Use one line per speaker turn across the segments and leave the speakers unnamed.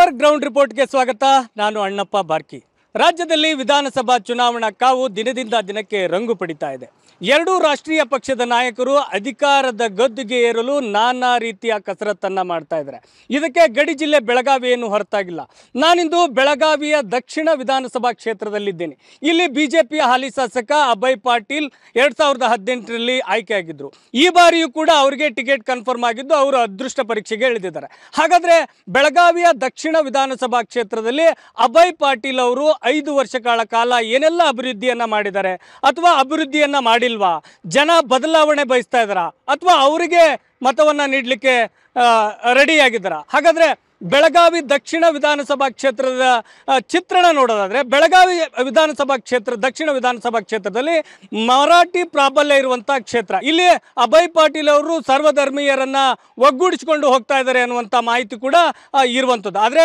power ground ರಿಪೋರ್ಟ್ಗೆ ಸ್ವಾಗತ ನಾನು ಅಣ್ಣಪ್ಪ ಬಾರ್ಕಿ ರಾಜ್ಯದಲ್ಲಿ ವಿಧಾನಸಭಾ ಚುನಾವಣಾ ಕಾವು ದಿನದಿಂದ ದಿನಕ್ಕೆ ರಂಗು ಪಡಿತಾ ಇದೆ ಎರಡೂ ರಾಷ್ಟ್ರೀಯ ಪಕ್ಷದ ನಾಯಕರು ಅಧಿಕಾರದ ಗದ್ದುಗೆ ಏರಲು ನಾನಾ ರೀತಿಯ ಕಸರತ್ತನ್ನು ಮಾಡ್ತಾ ಇದ್ದಾರೆ ಇದಕ್ಕೆ ಗಡಿ ಜಿಲ್ಲೆ ಬೆಳಗಾವಿ ಏನು ಹೊರತಾಗಿಲ್ಲ ನಾನಿಂದು ಬೆಳಗಾವಿಯ ದಕ್ಷಿಣ ವಿಧಾನಸಭಾ ಕ್ಷೇತ್ರದಲ್ಲಿದ್ದೇನೆ ಇಲ್ಲಿ ಬಿಜೆಪಿಯ ಹಾಲಿ ಶಾಸಕ ಅಭಯ್ ಪಾಟೀಲ್ ಎರಡ್ ಸಾವಿರದ ಹದಿನೆಂಟರಲ್ಲಿ ಆಯ್ಕೆಯಾಗಿದ್ದರು ಈ ಬಾರಿಯೂ ಕೂಡ ಅವರಿಗೆ ಟಿಕೆಟ್ ಕನ್ಫರ್ಮ್ ಆಗಿದ್ದು ಅವರು ಅದೃಷ್ಟ ಪರೀಕ್ಷೆಗೆ ಇಳಿದಿದ್ದಾರೆ ಹಾಗಾದರೆ ಬೆಳಗಾವಿಯ ದಕ್ಷಿಣ ವಿಧಾನಸಭಾ ಕ್ಷೇತ್ರದಲ್ಲಿ ಅಭಯ್ ಪಾಟೀಲ್ ಅವರು ಐದು ವರ್ಷಗಳ ಕಾಲ ಏನೆಲ್ಲ ಅಭಿವೃದ್ಧಿಯನ್ನು ಮಾಡಿದ್ದಾರೆ ಅಥವಾ ಅಭಿವೃದ್ಧಿಯನ್ನು ಮಾಡಿಲ್ಲ ಇಲ್ವಾ ಜನ ಬದಲಾವಣೆ ಬಯಸ್ತಾ ಇದ್ದಾರಾ ಅಥವಾ ಅವರಿಗೆ ಮತವನ್ನ ನೀಡಲಿಕ್ಕೆ ರೆಡಿಯಾಗಿದ್ದಾರಾ ಹಾಗಾದ್ರೆ ಬೆಳಗಾವಿ ದಕ್ಷಿಣ ವಿಧಾನಸಭಾ ಕ್ಷೇತ್ರದ ಚಿತ್ರಣ ನೋಡೋದಾದರೆ ಬೆಳಗಾವಿ ವಿಧಾನಸಭಾ ಕ್ಷೇತ್ರ ದಕ್ಷಿಣ ವಿಧಾನಸಭಾ ಕ್ಷೇತ್ರದಲ್ಲಿ ಮರಾಠಿ ಪ್ರಾಬಲ್ಯ ಇರುವಂಥ ಕ್ಷೇತ್ರ ಇಲ್ಲಿ ಅಭಯ್ ಪಾಟೀಲ್ ಅವರು ಸರ್ವಧರ್ಮೀಯರನ್ನು ಒಗ್ಗೂಡಿಸಿಕೊಂಡು ಹೋಗ್ತಾ ಇದ್ದಾರೆ ಅನ್ನುವಂಥ ಮಾಹಿತಿ ಕೂಡ ಇರುವಂಥದ್ದು ಆದರೆ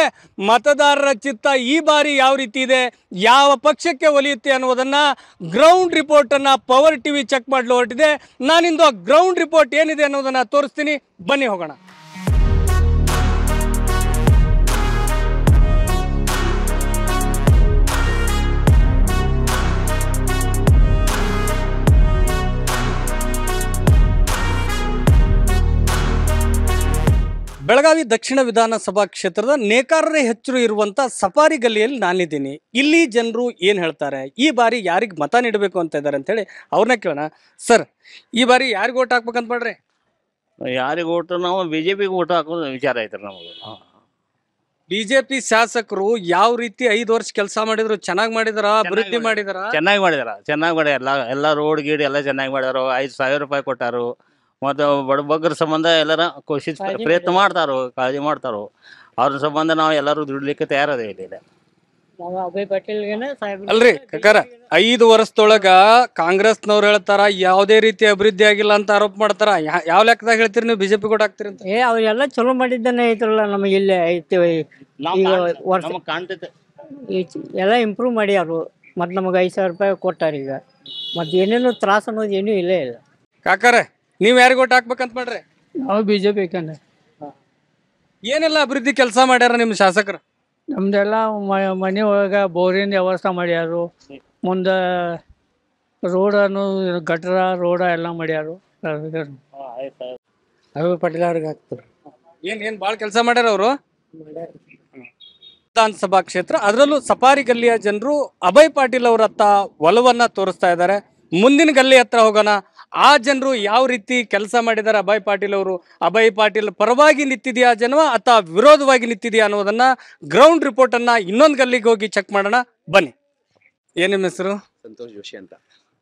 ಮತದಾರರ ಚಿತ್ತ ಈ ಬಾರಿ ಯಾವ ರೀತಿ ಇದೆ ಯಾವ ಪಕ್ಷಕ್ಕೆ ಒಲಿಯುತ್ತೆ ಅನ್ನೋದನ್ನು ಗ್ರೌಂಡ್ ರಿಪೋರ್ಟನ್ನು ಪವರ್ ಟಿ ವಿ ಚೆಕ್ ಮಾಡಲು ಹೊರಟಿದೆ ನಾನಿಂದು ಆ ಗ್ರೌಂಡ್ ರಿಪೋರ್ಟ್ ಏನಿದೆ ಅನ್ನೋದನ್ನು ತೋರಿಸ್ತೀನಿ ಬನ್ನಿ ಹೋಗೋಣ ಬೆಳಗಾವಿ ದಕ್ಷಿಣ ವಿಧಾನಸಭಾ ಕ್ಷೇತ್ರದ ನೇಕಾರರೇ ಹೆಚ್ಚು ಇರುವಂತ ಸಫಾರಿ ಗಲ್ಲಿಯಲ್ಲಿ ನಾನಿದ್ದೀನಿ ಇಲ್ಲಿ ಜನರು ಏನು ಹೇಳ್ತಾರೆ ಈ ಬಾರಿ ಯಾರಿಗೆ ಮತ ನೀಡಬೇಕು ಅಂತ ಇದ್ದಾರೆ ಹೇಳಿ ಅವ್ರನ್ನ ಕೇಳೋಣ ಸರ್ ಈ ಬಾರಿ ಯಾರಿಗೆ ಓಟ್ ಹಾಕ್ಬೇಕಂತ ಮಾಡ್ರಿ ಯಾರಿಗೆ ಓಟ್ ನಾವು ಬಿಜೆಪಿಗೆ ಓಟ್ ಹಾಕೋದ್ ವಿಚಾರ ಐತ್ರಿ ನಮಗೆ ಬಿಜೆಪಿ ಜೆ ಶಾಸಕರು ಯಾವ ರೀತಿ ಐದು ವರ್ಷ ಕೆಲಸ ಮಾಡಿದ್ರು ಚೆನ್ನಾಗಿ ಮಾಡಿದಾರ ಅಭಿವೃದ್ಧಿ ಮಾಡಿದಾರ ಚೆನ್ನಾಗಿ ಮಾಡಿದಾರ ಚೆನ್ನಾಗಿ ಮಾಡ್ಯಾರ ಎಲ್ಲ ಎಲ್ಲ ರೋಡ್ ಗೀಡ್ ಎಲ್ಲ ಚೆನ್ನಾಗಿ ಮಾಡ್ಯಾರ ಐದು ಸಾವಿರ ರೂಪಾಯಿ ಕೊಟ್ಟಾರು ಬಡ ಬಗ್ಗರ ಸಂಬಂಧ ಎಲ್ಲರ ಕೋಶಿಶ್
ಪ್ರಯತ್ನ ಮಾಡ್ತಾರೋ
ಕಾಳಜಿ ಮಾಡ್ತಾರೋ ಅವ್ರ ಸಂಬಂಧ ನಾವ್ ಎಲ್ಲರೂ ದುಡ್ಲಿಕ್ಕೆ ತಯಾರದೇ ಇಲ್ಲ ಅಲ್ರಿ ಕಕ್ಕರ ಐದು ವರ್ಷದೊಳಗ ಕಾಂಗ್ರೆಸ್ನವ್ರು ಹೇಳ್ತಾರ ಯಾವ್ದೇ ರೀತಿ ಅಭಿವೃದ್ಧಿ ಆಗಿಲ್ಲ ಅಂತ ಆರೋಪ ಮಾಡ್ತಾರ ಯಾವ ಲೆಕ್ಕದಾಗ ಹೇಳ್ತೀರಿ ನೀವು ಬಿಜೆಪಿ ಕೂಡ
ಹಾಕ್ತೀರಿ ಅಂತ ಏ ಅವ್ರೆಲ್ಲ ಚಲೋ ಮಾಡಿದ್ದಾನೆ ಐತ್ರಲ್ಲ ನಮಗೆ ಇಲ್ಲೇ ಐತಿ ಎಲ್ಲ ಇಂಪ್ರೂವ್ ಮಾಡ್ಯಾರು ಮತ್ತೆ ನಮಗೆ ಐದು ಸಾವಿರ ರೂಪಾಯಿ ಕೊಟ್ಟಾರ ಈಗ
ಮತ್ತೆ ಏನೇನು ತ್ರಾಸ ಅನ್ನೋದು ಏನೂ ಇಲ್ಲೇ ಇಲ್ಲ ಕಾಕರೇ ನೀವ್ ಯಾರಿಗ ಓಟ್ ಹಾಕ್ಬೇಕಂತ ಮಾಡ್ರಿ ನಾವು ಬಿಜೆಪಿ ಏನೆಲ್ಲ ಅಭಿವೃದ್ಧಿ ಕೆಲಸ ಮಾಡ್ಯಾರ ನಿಮ್ ಶಾಸಕರು ನಮ್ದೆಲ್ಲ ಮ- ಮನೆ ಒಳಗ ಬೋರಿನ ವ್ಯವಸ್ಥೆ ಮಾಡ್ಯಾರು ಮುಂದ ರೋಡ್ ಅನ್ನು ರೋಡ ಎಲ್ಲ ಮಾಡ್ಯಾರು ಪಟೇಲ್ ಪಾಟೀಲ್ ಅವ್ರಿಗೆ ಏನ್ ಏನ್ ಬಾಳ್ ಕೆಲಸ ಮಾಡ್ಯಾರ ಅವರು ವಿಧಾನಸಭಾ ಕ್ಷೇತ್ರ ಅದರಲ್ಲೂ ಸಫಾರಿ ಗಲ್ಲಿಯ ಜನರು ಅಭಯ್ ಪಾಟೀಲ್ ಅವರತ್ತ ಒಲವನ್ನ ತೋರಿಸ್ತಾ ಇದ್ದಾರೆ ಮುಂದಿನ ಗಲ್ಲಿ ಹತ್ರ ಹೋಗೋಣ ಆ ಜನರು ಯಾವ ರೀತಿ ಕೆಲಸ ಮಾಡಿದ್ದಾರೆ ಅಭಯ್ ಪಾಟೀಲ್ ಅವರು ಅಭಯ್ ಪಾಟೀಲ್ ಪರವಾಗಿ ನಿಂತಿದೆಯಾ ಜನವ ಅಥವಾ ವಿರೋಧವಾಗಿ ನಿಂತಿದೆಯಾ ಅನ್ನೋದನ್ನ ಗ್ರೌಂಡ್ ರಿಪೋರ್ಟ್ ಅನ್ನ ಇನ್ನೊಂದು ಗಲ್ಲಿಗೆ ಹೋಗಿ ಚೆಕ್ ಮಾಡೋಣ ಬನ್ನಿ ಏನ್ ನಿಮ್ಮ ಹೆಸರು
ಸಂತೋಷ್ ಜೋಶಿ ಅಂತ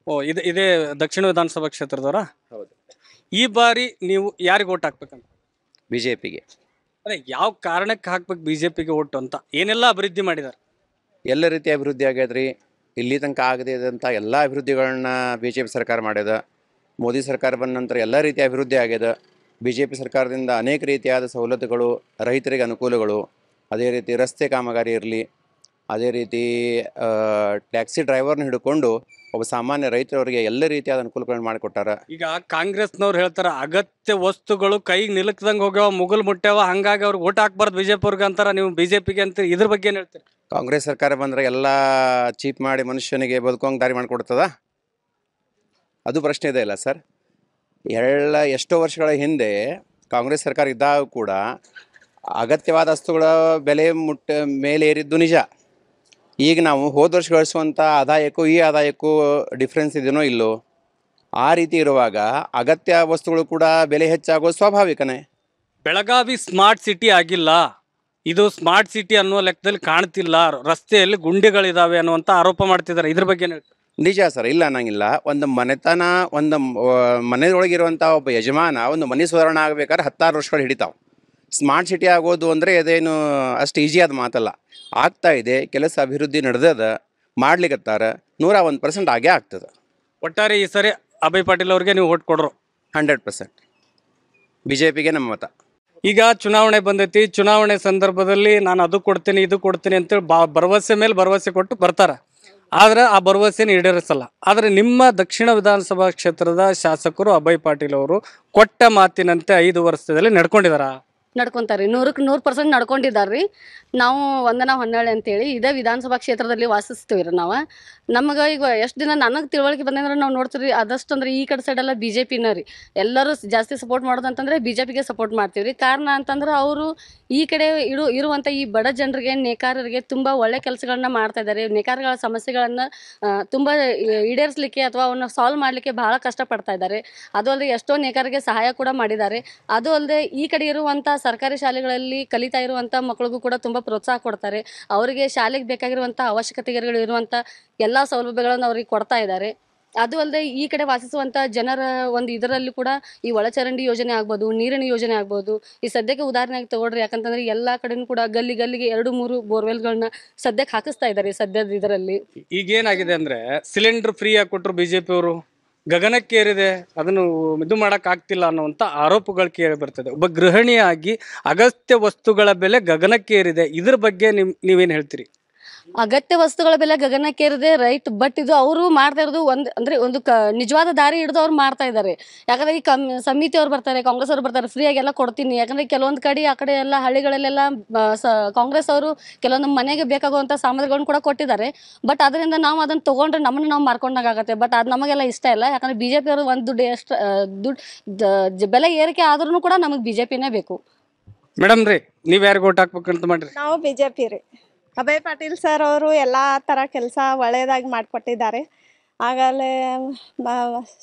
ಓ ಇದು ಇದೇ ದಕ್ಷಿಣ ವಿಧಾನಸಭಾ ಕ್ಷೇತ್ರದವರ ಹೌದು ಈ ಬಾರಿ ನೀವು ಯಾರಿಗೆ ಓಟ್ ಹಾಕ್ಬೇಕಂತ ಬಿಜೆಪಿಗೆ ಅದೇ ಯಾವ ಕಾರಣಕ್ಕೆ ಹಾಕ್ಬೇಕು ಬಿಜೆಪಿಗೆ ಓಟ್ ಅಂತ ಏನೆಲ್ಲ ಅಭಿವೃದ್ಧಿ ಮಾಡಿದ್ದಾರೆ
ಎಲ್ಲ ರೀತಿ ಅಭಿವೃದ್ಧಿ ಆಗ್ಯದ್ರಿ ಇಲ್ಲಿ ತನಕ ಆಗದೇ ಇದ್ದಂಥ ಎಲ್ಲ ಅಭಿವೃದ್ಧಿಗಳನ್ನ ಬಿ ಜೆ ಪಿ ಸರ್ಕಾರ ಮಾಡಿದೆ ಮೋದಿ ಸರ್ಕಾರ ಬಂದ ನಂತರ ಎಲ್ಲ ರೀತಿಯ ಅಭಿವೃದ್ಧಿ ಆಗಿದೆ ಬಿ ಜೆ ಪಿ ಸರ್ಕಾರದಿಂದ ಅನೇಕ ರೀತಿಯಾದ ಸವಲತ್ತುಗಳು ರೈತರಿಗೆ ಅನುಕೂಲಗಳು ಅದೇ ರೀತಿ ರಸ್ತೆ ಕಾಮಗಾರಿ ಇರಲಿ ಅದೇ ರೀತಿ ಟ್ಯಾಕ್ಸಿ ಡ್ರೈವರ್ನ ಹಿಡ್ಕೊಂಡು ಒಬ್ಬ ಸಾಮಾನ್ಯ ರೈತರವರಿಗೆ ಎಲ್ಲ ರೀತಿಯಾದ ಅನುಕೂಲಗಳನ್ನು ಮಾಡಿಕೊಟ್ಟಾರ
ಈಗ ಕಾಂಗ್ರೆಸ್ನವ್ರು ಹೇಳ್ತಾರೆ ಅಗತ್ಯ ವಸ್ತುಗಳು ಕೈಗೆ ನಿಲ್ಕದಂಗೆ ಹೋಗ್ಯಾವ ಮುಗುಲ್ ಮುಟ್ಟ್ಯಾವ ಹಂಗಾಗಿ ಅವ್ರಿಗೆ ಓಟ್ ಹಾಕ್ಬಾರ್ದು ಬಿಜೆಪಿಗೆ ಅಂತಾರ ನೀವು ಬಿ ಬಿಜೆಪಿಗೆ ಅಂತ ಇದ್ರ ಬಗ್ಗೆ ಏನು ಹೇಳ್ತೀರಿ
ಕಾಂಗ್ರೆಸ್ ಸರ್ಕಾರ ಬಂದರೆ ಎಲ್ಲ ಚೀಪ್ ಮಾಡಿ ಮನುಷ್ಯನಿಗೆ ಬದುಕೋಂಗೆ ದಾರಿ ಮಾಡಿಕೊಡ್ತದ ಅದು ಪ್ರಶ್ನೆ ಇದೆ ಅಲ್ಲ ಸರ್ ಎಲ್ಲ ಎಷ್ಟೋ ವರ್ಷಗಳ ಹಿಂದೆ ಕಾಂಗ್ರೆಸ್ ಸರ್ಕಾರ ಇದ್ದಾಗ ಕೂಡ ಅಗತ್ಯವಾದ ವಸ್ತುಗಳ ಬೆಲೆ ಮುಟ್ಟ ಮೇಲೆ ಏರಿದ್ದು ನಿಜ ಈಗ ನಾವು ಹೋದ ವರ್ಷ ಗಳಿಸುವಂಥ ಆದಾಯಕ್ಕೂ ಈ ಆದಾಯಕ್ಕೂ ಡಿಫ್ರೆನ್ಸ್ ಇದೆಯೋ ಇಲ್ಲೋ ಆ ರೀತಿ ಇರುವಾಗ ಅಗತ್ಯ ವಸ್ತುಗಳು ಕೂಡ ಬೆಲೆ ಹೆಚ್ಚಾಗೋದು ಸ್ವಾಭಾವಿಕನೇ
ಬೆಳಗಾವಿ ಸ್ಮಾರ್ಟ್ ಸಿಟಿ ಆಗಿಲ್ಲ ಇದು ಸ್ಮಾರ್ಟ್ ಸಿಟಿ ಅನ್ನೋ ಲೆಕ್ಕದಲ್ಲಿ ಕಾಣ್ತಿಲ್ಲ ರಸ್ತೆಯಲ್ಲಿ ಗುಂಡಿಗಳಿದ್ದಾವೆ ಅನ್ನುವಂಥ ಆರೋಪ ಮಾಡ್ತಿದ್ದಾರೆ ಇದ್ರ ಬಗ್ಗೆ
ನಿಜ ಸರ್ ಇಲ್ಲ ಅನ್ನಂಗಿಲ್ಲ ಒಂದು ಮನೆತನ ಒಂದು ಮನೆಯೊಳಗಿರುವಂಥ ಒಬ್ಬ ಯಜಮಾನ ಒಂದು ಮನೆ ಸುಧಾರಣೆ ಆಗಬೇಕಾದ್ರೆ ಹತ್ತಾರು ವರ್ಷಗಳು ಹಿಡಿತಾವೆ ಸ್ಮಾರ್ಟ್ ಸಿಟಿ ಆಗೋದು ಅಂದರೆ ಅದೇನು ಅಷ್ಟು ಈಸಿಯಾದ ಮಾತಲ್ಲ ಆಗ್ತಾ ಇದೆ ಕೆಲಸ ಅಭಿವೃದ್ಧಿ ನಡೆದದ ಮಾಡ್ಲಿಕ್ಕತ್ತಾರ ನೂರ ಒಂದು ಪರ್ಸೆಂಟ್ ಆಗೇ ಆಗ್ತದೆ
ಒಟ್ಟಾರೆ ಈ ಸರಿ ಅಭಯ್ ಪಾಟೀಲ್ ಅವ್ರಿಗೆ ನೀವು ಓಟ್ ಕೊಡ್ರು ಹಂಡ್ರೆಡ್ ಪರ್ಸೆಂಟ್ ಬಿ ಜೆ ಪಿಗೆ ನಮ್ಮ ಮತ ಈಗ ಚುನಾವಣೆ ಬಂದೈತಿ ಚುನಾವಣೆ ಸಂದರ್ಭದಲ್ಲಿ ನಾನು ಅದು ಕೊಡ್ತೀನಿ ಇದು ಕೊಡ್ತೀನಿ ಅಂತೇಳಿ ಬಾ ಭರವಸೆ ಮೇಲೆ ಭರವಸೆ ಕೊಟ್ಟು ಬರ್ತಾರೆ ಆದರೆ ಆ ಭರವಸೆಯನ್ನು ಈಡೇರಿಸಲ್ಲ ಆದರೆ ನಿಮ್ಮ ದಕ್ಷಿಣ ವಿಧಾನಸಭಾ ಕ್ಷೇತ್ರದ ಶಾಸಕರು ಅಭಯ್ ಪಾಟೀಲ್ ಅವರು ಕೊಟ್ಟ ಮಾತಿನಂತೆ ಐದು ವರ್ಷದಲ್ಲಿ ನಡ್ಕೊಂಡಿದಾರ
ನಡ್ಕೊಂತಾರ್ರಿ ನೂರಕ್ಕೆ ನೂರು ಪರ್ಸೆಂಟ್ ರೀ ನಾವು ಒಂದನ ಹೊನ್ನಾಳೆ ಅಂತೇಳಿ ಇದೇ ವಿಧಾನಸಭಾ ಕ್ಷೇತ್ರದಲ್ಲಿ ವಾಸಿಸ್ತೀವಿ ರೀ ನಾವು ನಮಗೆ ಈಗ ಎಷ್ಟು ದಿನ ನನಗೆ ತಿಳುವಳಿಕೆ ಬಂದಂದ್ರೆ ನಾವು ನೋಡ್ತೀವಿ ಆದಷ್ಟು ಅಂದ್ರೆ ಈ ಕಡೆ ಸೈಡೆಲ್ಲ ಬಿ ಜೆ ಪಿನ ರೀ ಎಲ್ಲರೂ ಜಾಸ್ತಿ ಸಪೋರ್ಟ್ ಮಾಡೋದಂತಂದ್ರೆ ಬಿ ಜೆ ಪಿಗೆ ಸಪೋರ್ಟ್ ಮಾಡ್ತೀವಿ ರೀ ಕಾರಣ ಅಂತಂದ್ರೆ ಅವರು ಈ ಕಡೆ ಇಡು ಇರುವಂಥ ಈ ಬಡ ಜನರಿಗೆ ನೇಕಾರರಿಗೆ ತುಂಬ ಒಳ್ಳೆ ಕೆಲಸಗಳನ್ನ ಮಾಡ್ತಾ ಇದ್ದಾರೆ ನೇಕಾರಗಳ ಸಮಸ್ಯೆಗಳನ್ನು ತುಂಬ ಈಡೇರಿಸಲಿಕ್ಕೆ ಅಥವಾ ಅವನ್ನ ಸಾಲ್ವ್ ಮಾಡಲಿಕ್ಕೆ ಬಹಳ ಕಷ್ಟಪಡ್ತಾ ಇದ್ದಾರೆ ಅದು ಅಲ್ಲದೆ ಎಷ್ಟೋ ನೇಕಾರರಿಗೆ ಸಹಾಯ ಕೂಡ ಮಾಡಿದ್ದಾರೆ ಅದು ಅಲ್ಲದೆ ಈ ಕಡೆ ಇರುವಂಥ ಸರ್ಕಾರಿ ಶಾಲೆಗಳಲ್ಲಿ ಕಲಿತಾ ಇರುವಂಥ ಮಕ್ಕಳಿಗೂ ಕೂಡ ತುಂಬ ಪ್ರೋತ್ಸಾಹ ಕೊಡ್ತಾರೆ ಅವರಿಗೆ ಶಾಲೆಗೆ ಬೇಕಾಗಿರುವಂಥ ಅವಶ್ಯಕತೆಗಳಿರುವಂಥ ಎಲ್ಲ ಸೌಲಭ್ಯಗಳನ್ನು ಅವ್ರಿಗೆ ಕೊಡ್ತಾ ಇದ್ದಾರೆ ಅದು ಅಲ್ಲದೆ ಈ ಕಡೆ ವಾಸಿಸುವಂಥ ಜನರ ಒಂದು ಇದರಲ್ಲಿ ಕೂಡ ಈ ಒಳಚರಂಡಿ ಯೋಜನೆ ಆಗ್ಬೋದು ನೀರಿನ ಯೋಜನೆ ಆಗ್ಬೋದು ಈ ಸದ್ಯಕ್ಕೆ ಆಗಿ ತಗೊಳ್ರಿ ಯಾಕಂತಂದ್ರೆ ಎಲ್ಲ ಕಡೆನೂ ಕೂಡ ಗಲ್ಲಿ ಗಲ್ಲಿಗೆ ಎರಡು ಮೂರು ಬೋರ್ವೆಲ್ಗಳನ್ನ ಸದ್ಯಕ್ಕೆ ಹಾಕಿಸ್ತಾ ಇದ್ದಾರೆ ಸದ್ಯದ ಇದರಲ್ಲಿ
ಈಗ ಏನಾಗಿದೆ ಅಂದ್ರೆ ಸಿಲಿಂಡರ್ ಫ್ರೀ ಆಗಿ ಕೊಟ್ಟರು ಬಿಜೆಪಿ ಅವರು ಗಗನಕ್ಕೇರಿದೆ ಅದನ್ನು ಇದು ಮಾಡೋಕ್ಕಾಗ್ತಿಲ್ಲ ಅನ್ನುವಂಥ ಆರೋಪಗಳು ಕೇಳಿ ಬರ್ತದೆ ಒಬ್ಬ ಗೃಹಿಣಿಯಾಗಿ ಅಗತ್ಯ ವಸ್ತುಗಳ ಬೆಲೆ ಗಗನಕ್ಕೇರಿದೆ ಇದ್ರ ಬಗ್ಗೆ ನಿಮ್ ನೀವೇನು ಹೇಳ್ತೀರಿ
ಅಗತ್ಯ ವಸ್ತುಗಳ ಬೆಲೆ ಗಗನಕ್ಕೇರಿದೆ ರೈಟ್ ಬಟ್ ಇದು ಅವರು ಮಾಡ್ತಾ ಇರೋದು ಒಂದು ಅಂದ್ರೆ ಒಂದು ಕ ನಿಜವಾದ ದಾರಿ ಹಿಡಿದು ಅವ್ರು ಮಾಡ್ತಾ ಇದ್ದಾರೆ ಯಾಕಂದ್ರೆ ಈ ಕಮ್ ಸಮಿತಿಯವ್ರು ಬರ್ತಾರೆ ಕಾಂಗ್ರೆಸ್ ಅವ್ರು ಬರ್ತಾರೆ ಫ್ರೀಯಾಗಿ ಎಲ್ಲ ಕೊಡ್ತೀನಿ ಯಾಕಂದ್ರೆ ಕೆಲವೊಂದು ಕಡೆ ಆ ಕಡೆ ಎಲ್ಲ ಹಳ್ಳಿಗಳಲ್ಲೆಲ್ಲ ಕಾಂಗ್ರೆಸ್ ಅವರು ಕೆಲವೊಂದು ಮನೆಗೆ ಬೇಕಾಗುವಂಥ ಸಾಮಗ್ರಿಗಳನ್ನ ಕೂಡ ಕೊಟ್ಟಿದ್ದಾರೆ ಬಟ್ ಅದರಿಂದ ನಾವು ಅದನ್ನ ತಗೊಂಡ್ರೆ ನಮ್ಮನ್ನ ನಾವು ಮಾರ್ಕೊಂಡಾಗತ್ತೆ ಬಟ್ ಅದು ನಮಗೆಲ್ಲ ಇಷ್ಟ ಇಲ್ಲ ಯಾಕಂದ್ರೆ ಬಿಜೆಪಿ ಅವರು ಒಂದು ದುಡ್ಡು ಎಷ್ಟು ದುಡ್ಡು ಬೆಲೆ ಏರಿಕೆ ಆದ್ರೂ ಕೂಡ ನಮಗೆ ಬಿಜೆಪಿನೇ ಬೇಕು
ಮೇಡಮ್ ರೀ ನೀವ್ ಯಾರಿಗೆ ಓಟ್ ಹಾಕ್ಬೇಕಂತ ಮಾಡ್ರಿ
ನಾವು ಬಿಜೆಪಿ ರೀ ಅಭಯ್ ಪಾಟೀಲ್ ಸರ್ ಅವರು ಎಲ್ಲ ಥರ ಕೆಲಸ ಒಳ್ಳೆಯದಾಗಿ ಮಾಡಿಕೊಟ್ಟಿದ್ದಾರೆ ಆಗಲೇ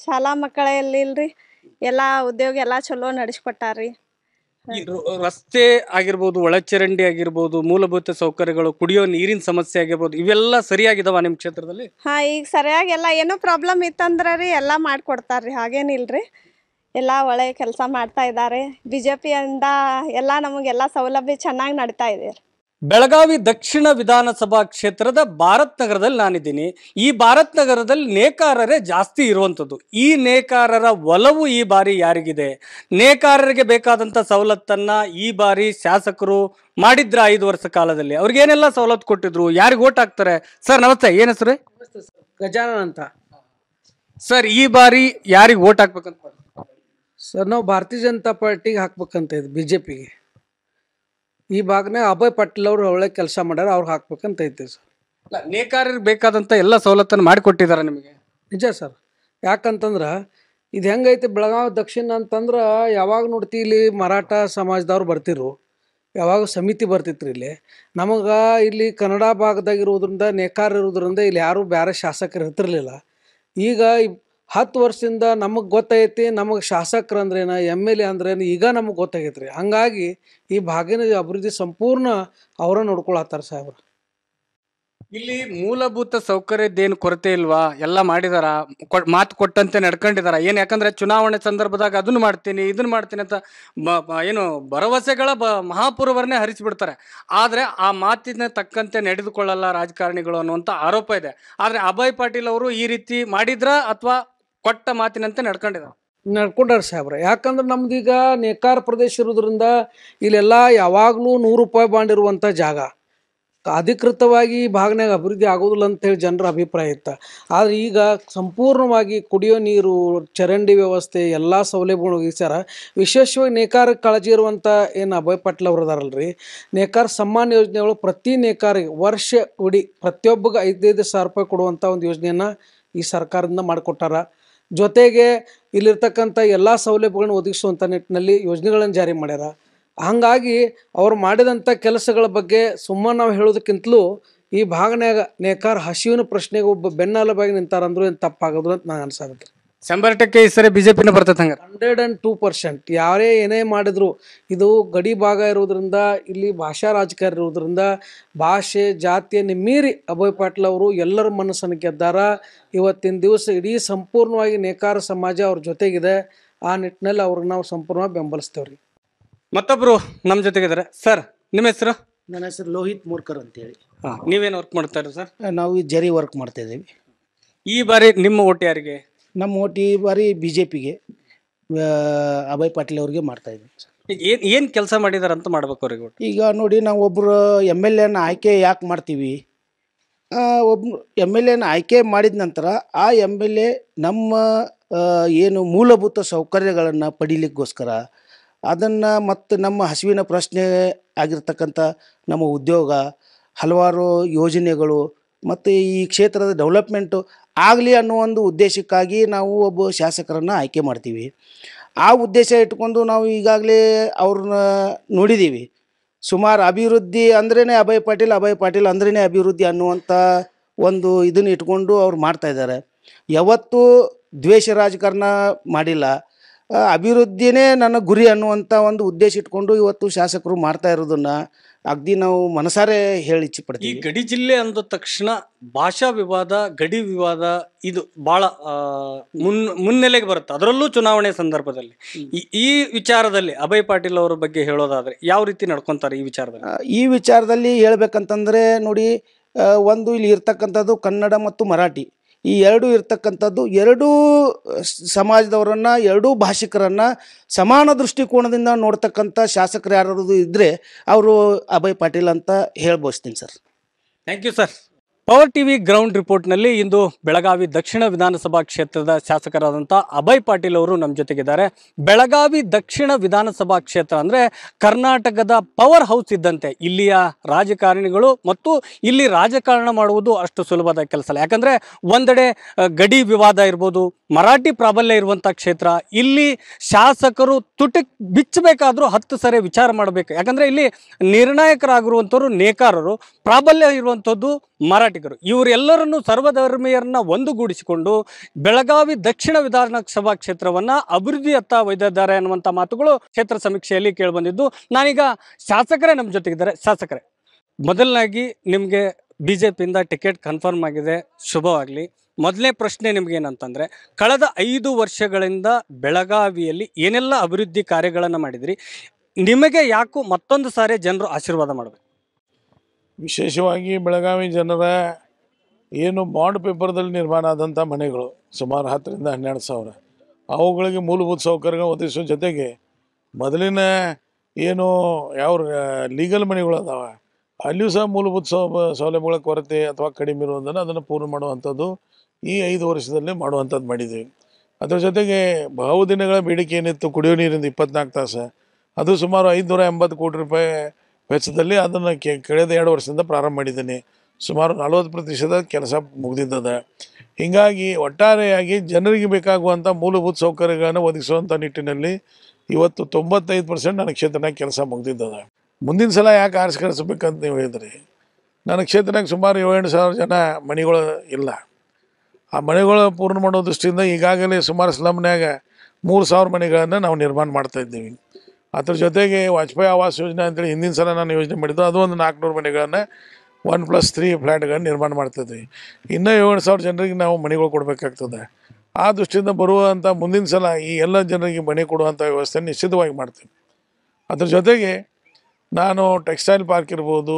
ಶಾಲಾ ಮಕ್ಕಳಲ್ಲಿ ಇಲ್ರಿ ಎಲ್ಲ ಉದ್ಯೋಗ ಎಲ್ಲ ಚಲೋ ನಡೆಸ್ಕೊಟ್ಟಾರ್ರಿ
ರಸ್ತೆ ಆಗಿರ್ಬೋದು ಒಳಚರಂಡಿ ಆಗಿರ್ಬೋದು ಮೂಲಭೂತ ಸೌಕರ್ಯಗಳು ಕುಡಿಯೋ ನೀರಿನ ಸಮಸ್ಯೆ ಆಗಿರ್ಬೋದು ಇವೆಲ್ಲ ಸರಿಯಾಗಿದಾವ ನಿಮ್ಮ ಕ್ಷೇತ್ರದಲ್ಲಿ
ಹಾ ಈಗ ಸರಿಯಾಗಿ ಎಲ್ಲ ಏನೋ ಪ್ರಾಬ್ಲಮ್ ಇತ್ತಂದ್ರೆ ರೀ ಎಲ್ಲ ಮಾಡ್ಕೊಡ್ತಾರ್ರಿ ಹಾಗೇನಿಲ್ರಿ ಎಲ್ಲ ಒಳ್ಳೆ ಕೆಲಸ ಮಾಡ್ತಾ ಇದ್ದಾರೆ ಬಿ ಜೆ ಪಿಯಿಂದ ಎಲ್ಲ ನಮಗೆಲ್ಲ ಸೌಲಭ್ಯ ಚೆನ್ನಾಗಿ ನಡೀತಾ ಇದೆ
ಬೆಳಗಾವಿ ದಕ್ಷಿಣ ವಿಧಾನಸಭಾ ಕ್ಷೇತ್ರದ ಭಾರತ್ ನಗರದಲ್ಲಿ ನಾನಿದ್ದೀನಿ ಈ ಭಾರತ್ ನಗರದಲ್ಲಿ ನೇಕಾರರೇ ಜಾಸ್ತಿ ಇರುವಂಥದ್ದು ಈ ನೇಕಾರರ ಒಲವು ಈ ಬಾರಿ ಯಾರಿಗಿದೆ ನೇಕಾರರಿಗೆ ಬೇಕಾದಂಥ ಸವಲತ್ತನ್ನು ಈ ಬಾರಿ ಶಾಸಕರು ಮಾಡಿದ್ರ ಐದು ವರ್ಷ ಕಾಲದಲ್ಲಿ ಅವ್ರಿಗೇನೆಲ್ಲ ಸವಲತ್ತು ಕೊಟ್ಟಿದ್ರು ಯಾರಿಗೆ ಓಟ್ ಹಾಕ್ತಾರೆ ಸರ್ ನಮಸ್ತೆ ಏನು ಹೆಸರು
ಗಜಾನನ್ ಅಂತ ಸರ್ ಈ ಬಾರಿ ಯಾರಿಗೆ ಓಟ್ ಹಾಕ್ಬೇಕಂತ ಸರ್ ನಾವು ಭಾರತೀಯ ಜನತಾ ಪಾರ್ಟಿಗೆ ಹಾಕ್ಬೇಕಂತ ಇದೆ ಬಿ ಜೆ ಪಿಗೆ ಈ ಭಾಗನೇ ಅಭಯ್ ಪಟೇಲ್ ಅವರು ಒಳ್ಳೆ ಕೆಲಸ ಮಾಡ್ಯಾರ ಅವ್ರಿಗೆ ಹಾಕ್ಬೇಕಂತ ಐತೆ ಸರ್ ಅಲ್ಲ ನೇಕಾರರಿಗೆ ಬೇಕಾದಂಥ ಎಲ್ಲ ಸವಲತ್ತನ್ನು ಮಾಡಿಕೊಟ್ಟಿದ್ದಾರೆ ನಿಮಗೆ ನಿಜ ಸರ್ ಯಾಕಂತಂದ್ರೆ ಇದು ಹೆಂಗೈತೆ ಬೆಳಗಾವಿ ದಕ್ಷಿಣ ಅಂತಂದ್ರೆ ಯಾವಾಗ ನೋಡ್ತಿ ಇಲ್ಲಿ ಮರಾಠ ಸಮಾಜದವ್ರು ಬರ್ತಿರು ಯಾವಾಗ ಸಮಿತಿ ಬರ್ತಿತ್ತು ಇಲ್ಲಿ ನಮಗೆ ಇಲ್ಲಿ ಕನ್ನಡ ಭಾಗದಾಗಿರೋದ್ರಿಂದ ನೇಕಾರ ಇರೋದ್ರಿಂದ ಇಲ್ಲಿ ಯಾರೂ ಬೇರೆ ಶಾಸಕರು ಇರ್ತಿರ್ಲಿಲ್ಲ ಈಗ ಹತ್ತು ವರ್ಷದಿಂದ ನಮಗೆ ಗೊತ್ತೈತಿ ನಮಗೆ ಶಾಸಕರು ಅಂದ್ರೇನು ಎಮ್ ಎಲ್ ಎ ಅಂದ್ರೇನು ಈಗ ನಮಗೆ ಗೊತ್ತಾಗೈತೆ ಹಂಗಾಗಿ ಈ ಭಾಗಿನ ಅಭಿವೃದ್ಧಿ ಸಂಪೂರ್ಣ ಅವರ ನೋಡ್ಕೊಳತ್ತಾರೆ ಸಾಹೇಬ್ರ
ಇಲ್ಲಿ ಮೂಲಭೂತ ಸೌಕರ್ಯದ್ದೇನು ಕೊರತೆ ಇಲ್ವಾ ಎಲ್ಲ ಮಾಡಿದಾರ ಮಾತು ಕೊಟ್ಟಂತೆ ನಡ್ಕೊಂಡಿದಾರ ಏನು ಯಾಕಂದ್ರೆ ಚುನಾವಣೆ ಸಂದರ್ಭದಾಗ ಅದನ್ನ ಮಾಡ್ತೀನಿ ಇದನ್ನ ಮಾಡ್ತೀನಿ ಅಂತ ಏನು ಭರವಸೆಗಳ ಬ ಮಹಾಪುರವರನ್ನೇ ಹರಿಸಿಬಿಡ್ತಾರೆ ಆದರೆ ಆ ಮಾತಿನ ತಕ್ಕಂತೆ ನಡೆದುಕೊಳ್ಳಲ್ಲ ರಾಜಕಾರಣಿಗಳು ಅನ್ನುವಂಥ ಆರೋಪ ಇದೆ ಆದರೆ ಅಭಯ್ ಪಾಟೀಲ್ ಅವರು ಈ ರೀತಿ ಮಾಡಿದ್ರ ಅಥವಾ ಕೊಟ್ಟ ಮಾತಿನಂತೆ ನಡ್ಕೊಂಡಿದ
ನಡ್ಕೊಂಡಾರ ಸಾಹೇಬ್ರ ಯಾಕಂದ್ರೆ ನಮ್ದೀಗ ನೇಕಾರ ಪ್ರದೇಶ ಇರೋದ್ರಿಂದ ಇಲ್ಲೆಲ್ಲ ಯಾವಾಗಲೂ ನೂರು ರೂಪಾಯಿ ಬಾಂಡ್ ಇರುವಂಥ ಜಾಗ ಅಧಿಕೃತವಾಗಿ ಈ ಅಭಿವೃದ್ಧಿ ಆಗೋದಿಲ್ಲ ಅಂತೇಳಿ ಜನರ ಅಭಿಪ್ರಾಯ ಇತ್ತು ಆದರೆ ಈಗ ಸಂಪೂರ್ಣವಾಗಿ ಕುಡಿಯೋ ನೀರು ಚರಂಡಿ ವ್ಯವಸ್ಥೆ ಎಲ್ಲ ಸೌಲಭ್ಯಗಳು ಒದಗಿಸ್ಯಾರ ವಿಶೇಷವಾಗಿ ನೇಕಾರ ಕಾಳಜಿ ಇರುವಂಥ ಏನು ಅಭಯ್ ಪಟ್ಲ ಅವರು ನೇಕಾರ ಸಮ್ಮಾನ ಯೋಜನೆಗಳು ಪ್ರತಿ ನೇಕಾರಿಗೆ ವರ್ಷ ಇಡೀ ಪ್ರತಿಯೊಬ್ಬಗೆ ಐದೈದು ಸಾವಿರ ರೂಪಾಯಿ ಕೊಡುವಂಥ ಒಂದು ಯೋಜನೆಯನ್ನ ಈ ಸರ್ಕಾರದಿಂದ ಮಾಡಿಕೊಟ್ಟಾರ ಜೊತೆಗೆ ಇಲ್ಲಿರ್ತಕ್ಕಂಥ ಎಲ್ಲ ಸೌಲಭ್ಯಗಳನ್ನು ಒದಗಿಸುವಂಥ ನಿಟ್ಟಿನಲ್ಲಿ ಯೋಜನೆಗಳನ್ನು ಜಾರಿ ಮಾಡ್ಯಾರ ಹಾಗಾಗಿ ಅವ್ರು ಮಾಡಿದಂಥ ಕೆಲಸಗಳ ಬಗ್ಗೆ ಸುಮ್ಮನೆ ನಾವು ಹೇಳೋದಕ್ಕಿಂತಲೂ ಈ ಭಾಗನ್ಯಾಗ ನೇಕಾರ ಹಸಿವಿನ ಪ್ರಶ್ನೆಗೆ ಒಬ್ಬ ಬೆನ್ನೆಲುಬಾಗಿ ನಿಂತಾರಂದ್ರು ಏನು ತಪ್ಪಾಗೋದು ಅಂತ ನಂಗೆ ಅನ್ಸಾಗತ್ತೆ
ಶಂಬರ್ ಈ ಸರಿ ಬಿಜೆಪಿನ ಬರ್ತದೆ ಹಂಗ
ಹಂಡ್ರೆಡ್ ಆ್ಯಂಡ್ ಟೂ ಪರ್ಸೆಂಟ್ ಯಾರೇ ಏನೇ ಮಾಡಿದ್ರು ಇದು ಗಡಿ ಭಾಗ ಇರೋದ್ರಿಂದ ಇಲ್ಲಿ ಭಾಷಾ ರಾಜಕಾರ ಇರೋದ್ರಿಂದ ಭಾಷೆ ಜಾತಿಯನ್ನು ಮೀರಿ ಅಭಯ್ ಪಾಟೀಲ್ ಅವರು ಎಲ್ಲರ ಮನಸ್ಸನ್ನು ಗೆದ್ದಾರ ಇವತ್ತಿನ ದಿವಸ ಇಡೀ ಸಂಪೂರ್ಣವಾಗಿ ನೇಕಾರ ಸಮಾಜ ಅವ್ರ ಜೊತೆಗಿದೆ ಆ ನಿಟ್ಟಿನಲ್ಲಿ ಅವ್ರನ್ನ ನಾವು ಸಂಪೂರ್ಣವಾಗಿ ಬೆಂಬಲಿಸ್ತೇವ್ರಿ
ಮತ್ತೊಬ್ರು ನಮ್ಮ ಜೊತೆಗಿದ್ದಾರೆ ಸರ್ ನಿಮ್ಮ ಹೆಸರು ನನ್ನ ಹೆಸರು ಲೋಹಿತ್ ಮೂರ್ಕರ್ ಅಂತೇಳಿ ಹಾಂ ನೀವೇನು ವರ್ಕ್ ಮಾಡ್ತಾ ಮಾಡ್ತಾರೆ ಸರ್ ನಾವು ಈ ಜರಿ ವರ್ಕ್ ಮಾಡ್ತಾ ಇದ್ದೀವಿ ಈ ಬಾರಿ ನಿಮ್ಮ ಓಟ್ ಯಾರಿಗೆ
ನಮ್ಮ ಓಟಿ ಬಾರಿ ಬಿ ಜೆ ಪಿಗೆ ಅಭಯ್ ಪಾಟೀಲ್ ಅವ್ರಿಗೆ ಮಾಡ್ತಾ ಸರ್
ಏನು ಏನು ಕೆಲಸ ಮಾಡಿದ್ದಾರೆ ಅಂತ ಮಾಡ್ಬೇಕು ಅವ್ರಿಗೆ
ಈಗ ನೋಡಿ ನಾವು ಒಬ್ಬರು ಎಮ್ ಎಲ್ ಎನ ಆಯ್ಕೆ ಯಾಕೆ ಮಾಡ್ತೀವಿ ಒಬ್ಬ ಎಮ್ ಎಲ್ ಎನ ಆಯ್ಕೆ ಮಾಡಿದ ನಂತರ ಆ ಎಮ್ ಎಲ್ ಎ ನಮ್ಮ ಏನು ಮೂಲಭೂತ ಸೌಕರ್ಯಗಳನ್ನು ಪಡೀಲಿಕ್ಕೋಸ್ಕರ ಅದನ್ನು ಮತ್ತು ನಮ್ಮ ಹಸಿವಿನ ಪ್ರಶ್ನೆ ಆಗಿರ್ತಕ್ಕಂಥ ನಮ್ಮ ಉದ್ಯೋಗ ಹಲವಾರು ಯೋಜನೆಗಳು ಮತ್ತು ಈ ಕ್ಷೇತ್ರದ ಡೆವಲಪ್ಮೆಂಟು ಆಗಲಿ ಅನ್ನೋ ಒಂದು ಉದ್ದೇಶಕ್ಕಾಗಿ ನಾವು ಒಬ್ಬ ಶಾಸಕರನ್ನು ಆಯ್ಕೆ ಮಾಡ್ತೀವಿ ಆ ಉದ್ದೇಶ ಇಟ್ಕೊಂಡು ನಾವು ಈಗಾಗಲೇ ಅವ್ರನ್ನ ನೋಡಿದ್ದೀವಿ ಸುಮಾರು ಅಭಿವೃದ್ಧಿ ಅಂದ್ರೇ ಅಭಯ್ ಪಾಟೀಲ್ ಅಭಯ್ ಪಾಟೀಲ್ ಅಂದ್ರೇ ಅಭಿವೃದ್ಧಿ ಅನ್ನುವಂಥ ಒಂದು ಇದನ್ನು ಇಟ್ಕೊಂಡು ಅವ್ರು ಮಾಡ್ತಾಯಿದ್ದಾರೆ ಯಾವತ್ತೂ ದ್ವೇಷ ರಾಜಕಾರಣ ಮಾಡಿಲ್ಲ ಅಭಿವೃದ್ಧಿನೇ ನನ್ನ ಗುರಿ ಅನ್ನುವಂಥ ಒಂದು ಉದ್ದೇಶ ಇಟ್ಕೊಂಡು ಇವತ್ತು ಶಾಸಕರು ಮಾಡ್ತಾ ಇರೋದನ್ನು ಅಗ್ದಿ ನಾವು ಮನಸಾರೆ ಹೇಳಿ ಇಚ್ಛೆ ಪಡ್ತೀವಿ
ಈ ಗಡಿ ಜಿಲ್ಲೆ ಅಂದ ತಕ್ಷಣ ಭಾಷಾ ವಿವಾದ ಗಡಿ ವಿವಾದ ಇದು ಬಹಳ ಮುನ್ ಮುನ್ನೆಲೆಗೆ ಬರುತ್ತೆ ಅದರಲ್ಲೂ ಚುನಾವಣೆ ಸಂದರ್ಭದಲ್ಲಿ ಈ ವಿಚಾರದಲ್ಲಿ ಅಭಯ್ ಪಾಟೀಲ್ ಅವರ ಬಗ್ಗೆ ಹೇಳೋದಾದ್ರೆ ಯಾವ ರೀತಿ ನಡ್ಕೊತಾರೆ ಈ ವಿಚಾರದಲ್ಲಿ
ಈ ವಿಚಾರದಲ್ಲಿ ಹೇಳ್ಬೇಕಂತಂದ್ರೆ ನೋಡಿ ಒಂದು ಇಲ್ಲಿ ಇರ್ತಕ್ಕಂಥದ್ದು ಕನ್ನಡ ಮತ್ತು ಮರಾಠಿ ಈ ಎರಡೂ ಇರತಕ್ಕಂಥದ್ದು ಎರಡೂ ಸಮಾಜದವರನ್ನು ಎರಡೂ ಭಾಷಿಕರನ್ನು ಸಮಾನ ದೃಷ್ಟಿಕೋನದಿಂದ ನೋಡ್ತಕ್ಕಂಥ ಶಾಸಕರು ಯಾರು ಇದ್ದರೆ ಅವರು ಅಭಯ್ ಪಾಟೀಲ್ ಅಂತ ಹೇಳ್ಬೋಸ್ತೀನಿ sir
thank you sir power TV ground ರಿಪೋರ್ಟ್ನಲ್ಲಿ ಇಂದು ಬೆಳಗಾವಿ ದಕ್ಷಿಣ ವಿಧಾನಸಭಾ ಕ್ಷೇತ್ರದ ಶಾಸಕರಾದಂಥ ಅಭಯ್ ಪಾಟೀಲ್ ಅವರು ನಮ್ಮ ಜೊತೆಗಿದ್ದಾರೆ ಬೆಳಗಾವಿ ದಕ್ಷಿಣ ವಿಧಾನಸಭಾ ಕ್ಷೇತ್ರ ಅಂದರೆ ಕರ್ನಾಟಕದ ಪವರ್ ಹೌಸ್ ಇದ್ದಂತೆ ಇಲ್ಲಿಯ ರಾಜಕಾರಣಿಗಳು ಮತ್ತು ಇಲ್ಲಿ ರಾಜಕಾರಣ ಮಾಡುವುದು ಅಷ್ಟು ಸುಲಭದ ಕೆಲಸ ಅಲ್ಲ ಯಾಕಂದರೆ ಒಂದೆಡೆ ಗಡಿ ವಿವಾದ ಇರ್ಬೋದು ಮರಾಠಿ ಪ್ರಾಬಲ್ಯ ಇರುವಂಥ ಕ್ಷೇತ್ರ ಇಲ್ಲಿ ಶಾಸಕರು ತುಟಿ ಬಿಚ್ಚಬೇಕಾದರೂ ಹತ್ತು ಸರಿ ವಿಚಾರ ಮಾಡಬೇಕು ಯಾಕಂದರೆ ಇಲ್ಲಿ ನಿರ್ಣಾಯಕರಾಗಿರುವಂಥವ್ರು ನೇಕಾರರು ಪ್ರಾಬಲ್ಯ ಇರುವಂಥದ್ದು ಮರಾಠಿ ಕಾರ್ತಿಕರು ಇವರೆಲ್ಲರನ್ನು ಸರ್ವಧರ್ಮೀಯರನ್ನ ಒಂದುಗೂಡಿಸಿಕೊಂಡು ಬೆಳಗಾವಿ ದಕ್ಷಿಣ ವಿಧಾನಸಭಾ ಕ್ಷೇತ್ರವನ್ನ ಅಭಿವೃದ್ಧಿಯತ್ತ ಒಯ್ದಿದ್ದಾರೆ ಅನ್ನುವಂಥ ಮಾತುಗಳು ಕ್ಷೇತ್ರ ಸಮೀಕ್ಷೆಯಲ್ಲಿ ಕೇಳಿಬಂದಿದ್ದು ನಾನೀಗ ಶಾಸಕರೇ ನಮ್ಮ ಜೊತೆಗಿದ್ದಾರೆ ಶಾಸಕರೇ ಮೊದಲನಾಗಿ ನಿಮಗೆ ಬಿ ಜೆ ಪಿಯಿಂದ ಟಿಕೆಟ್ ಕನ್ಫರ್ಮ್ ಆಗಿದೆ ಶುಭವಾಗಲಿ ಮೊದಲನೇ ಪ್ರಶ್ನೆ ಏನಂತಂದ್ರೆ ಕಳೆದ ಐದು ವರ್ಷಗಳಿಂದ ಬೆಳಗಾವಿಯಲ್ಲಿ ಏನೆಲ್ಲ ಅಭಿವೃದ್ಧಿ ಕಾರ್ಯಗಳನ್ನು ಮಾಡಿದ್ರಿ
ನಿಮಗೆ ಯಾಕೋ ಮತ್ತೊಂದು ಸಾರಿ ಜನರು ಆಶೀರ್ವಾದ ಮಾಡಬೇಕು ವಿಶೇಷವಾಗಿ ಬೆಳಗಾವಿ ಜನರ ಏನು ಬಾಂಡ್ ಪೇಪರ್ದಲ್ಲಿ ನಿರ್ಮಾಣ ಆದಂಥ ಮನೆಗಳು ಸುಮಾರು ಹತ್ತರಿಂದ ಹನ್ನೆರಡು ಸಾವಿರ ಅವುಗಳಿಗೆ ಮೂಲಭೂತ ಸೌಕರ್ಯ ಒದಗಿಸೋ ಜೊತೆಗೆ ಮೊದಲಿನ ಏನು ಯಾವ ಲೀಗಲ್ ಮನೆಗಳು ಅದಾವೆ ಅಲ್ಲಿಯೂ ಸಹ ಮೂಲಭೂತ ಸೌ ಸೌಲಭ್ಯಗಳ ಕೊರತೆ ಅಥವಾ ಕಡಿಮೆ ಇರುವುದನ್ನು ಅದನ್ನು ಪೂರ್ಣ ಮಾಡುವಂಥದ್ದು ಈ ಐದು ವರ್ಷದಲ್ಲಿ ಮಾಡುವಂಥದ್ದು ಮಾಡಿದ್ದೀವಿ ಅದರ ಜೊತೆಗೆ ಬಹುದಿನಗಳ ಬೇಡಿಕೆ ಏನಿತ್ತು ಕುಡಿಯೋ ನೀರಿಂದ ಇಪ್ಪತ್ನಾಲ್ಕು ತಾಸು ಅದು ಸುಮಾರು ಐದುನೂರ ಎಂಬತ್ತು ಕೋಟಿ ರೂಪಾಯಿ ವೆಚ್ಚದಲ್ಲಿ ಅದನ್ನು ಕೆ ಕಳೆದ ಎರಡು ವರ್ಷದಿಂದ ಪ್ರಾರಂಭ ಮಾಡಿದ್ದೀನಿ ಸುಮಾರು ನಲ್ವತ್ತು ಪ್ರತಿಶತ ಕೆಲಸ ಮುಗಿದಿದ್ದದ ಹೀಗಾಗಿ ಒಟ್ಟಾರೆಯಾಗಿ ಜನರಿಗೆ ಬೇಕಾಗುವಂಥ ಮೂಲಭೂತ ಸೌಕರ್ಯಗಳನ್ನು ಒದಗಿಸುವಂಥ ನಿಟ್ಟಿನಲ್ಲಿ ಇವತ್ತು ತೊಂಬತ್ತೈದು ಪರ್ಸೆಂಟ್ ನನ್ನ ಕ್ಷೇತ್ರನಾಗ ಕೆಲಸ ಮುಗಿದಿದ್ದದ ಮುಂದಿನ ಸಲ ಯಾಕೆ ಆರಿಸ್ಕರಿಸ್ಬೇಕಂತ ನೀವು ಹೇಳಿದ್ರಿ ನನ್ನ ಕ್ಷೇತ್ರನಾಗ ಸುಮಾರು ಏಳೆಂಟು ಸಾವಿರ ಜನ ಮನೆಗಳು ಇಲ್ಲ ಆ ಮನೆಗಳು ಪೂರ್ಣ ಮಾಡೋ ದೃಷ್ಟಿಯಿಂದ ಈಗಾಗಲೇ ಸುಮಾರು ಸ್ಲಮ್ನ್ಯಾಗ ಮೂರು ಸಾವಿರ ಮನೆಗಳನ್ನು ನಾವು ನಿರ್ಮಾಣ ಮಾಡ್ತಾಯಿದ್ದೀವಿ ಅದ್ರ ಜೊತೆಗೆ ವಾಜಪೇಯಿ ಆವಾಸ್ ಯೋಜನೆ ಅಂತೇಳಿ ಹಿಂದಿನ ಸಲ ನಾನು ಯೋಜನೆ ಮಾಡಿದ್ದು ಅದು ಒಂದು ನಾಲ್ಕುನೂರು ಮನೆಗಳನ್ನು ಒನ್ ಪ್ಲಸ್ ತ್ರೀ ಫ್ಲ್ಯಾಟ್ಗಳನ್ನು ನಿರ್ಮಾಣ ಮಾಡ್ತಿದ್ವಿ ಇನ್ನೂ ಏಳು ಸಾವಿರ ಜನರಿಗೆ ನಾವು ಮನೆಗಳು ಕೊಡಬೇಕಾಗ್ತದೆ ಆ ದೃಷ್ಟಿಯಿಂದ ಬರುವಂಥ ಮುಂದಿನ ಸಲ ಈ ಎಲ್ಲ ಜನರಿಗೆ ಮನೆ ಕೊಡುವಂಥ ವ್ಯವಸ್ಥೆ ನಿಶ್ಚಿತವಾಗಿ ಮಾಡ್ತೀವಿ ಅದ್ರ ಜೊತೆಗೆ ನಾನು ಟೆಕ್ಸ್ಟೈಲ್ ಪಾರ್ಕ್ ಇರ್ಬೋದು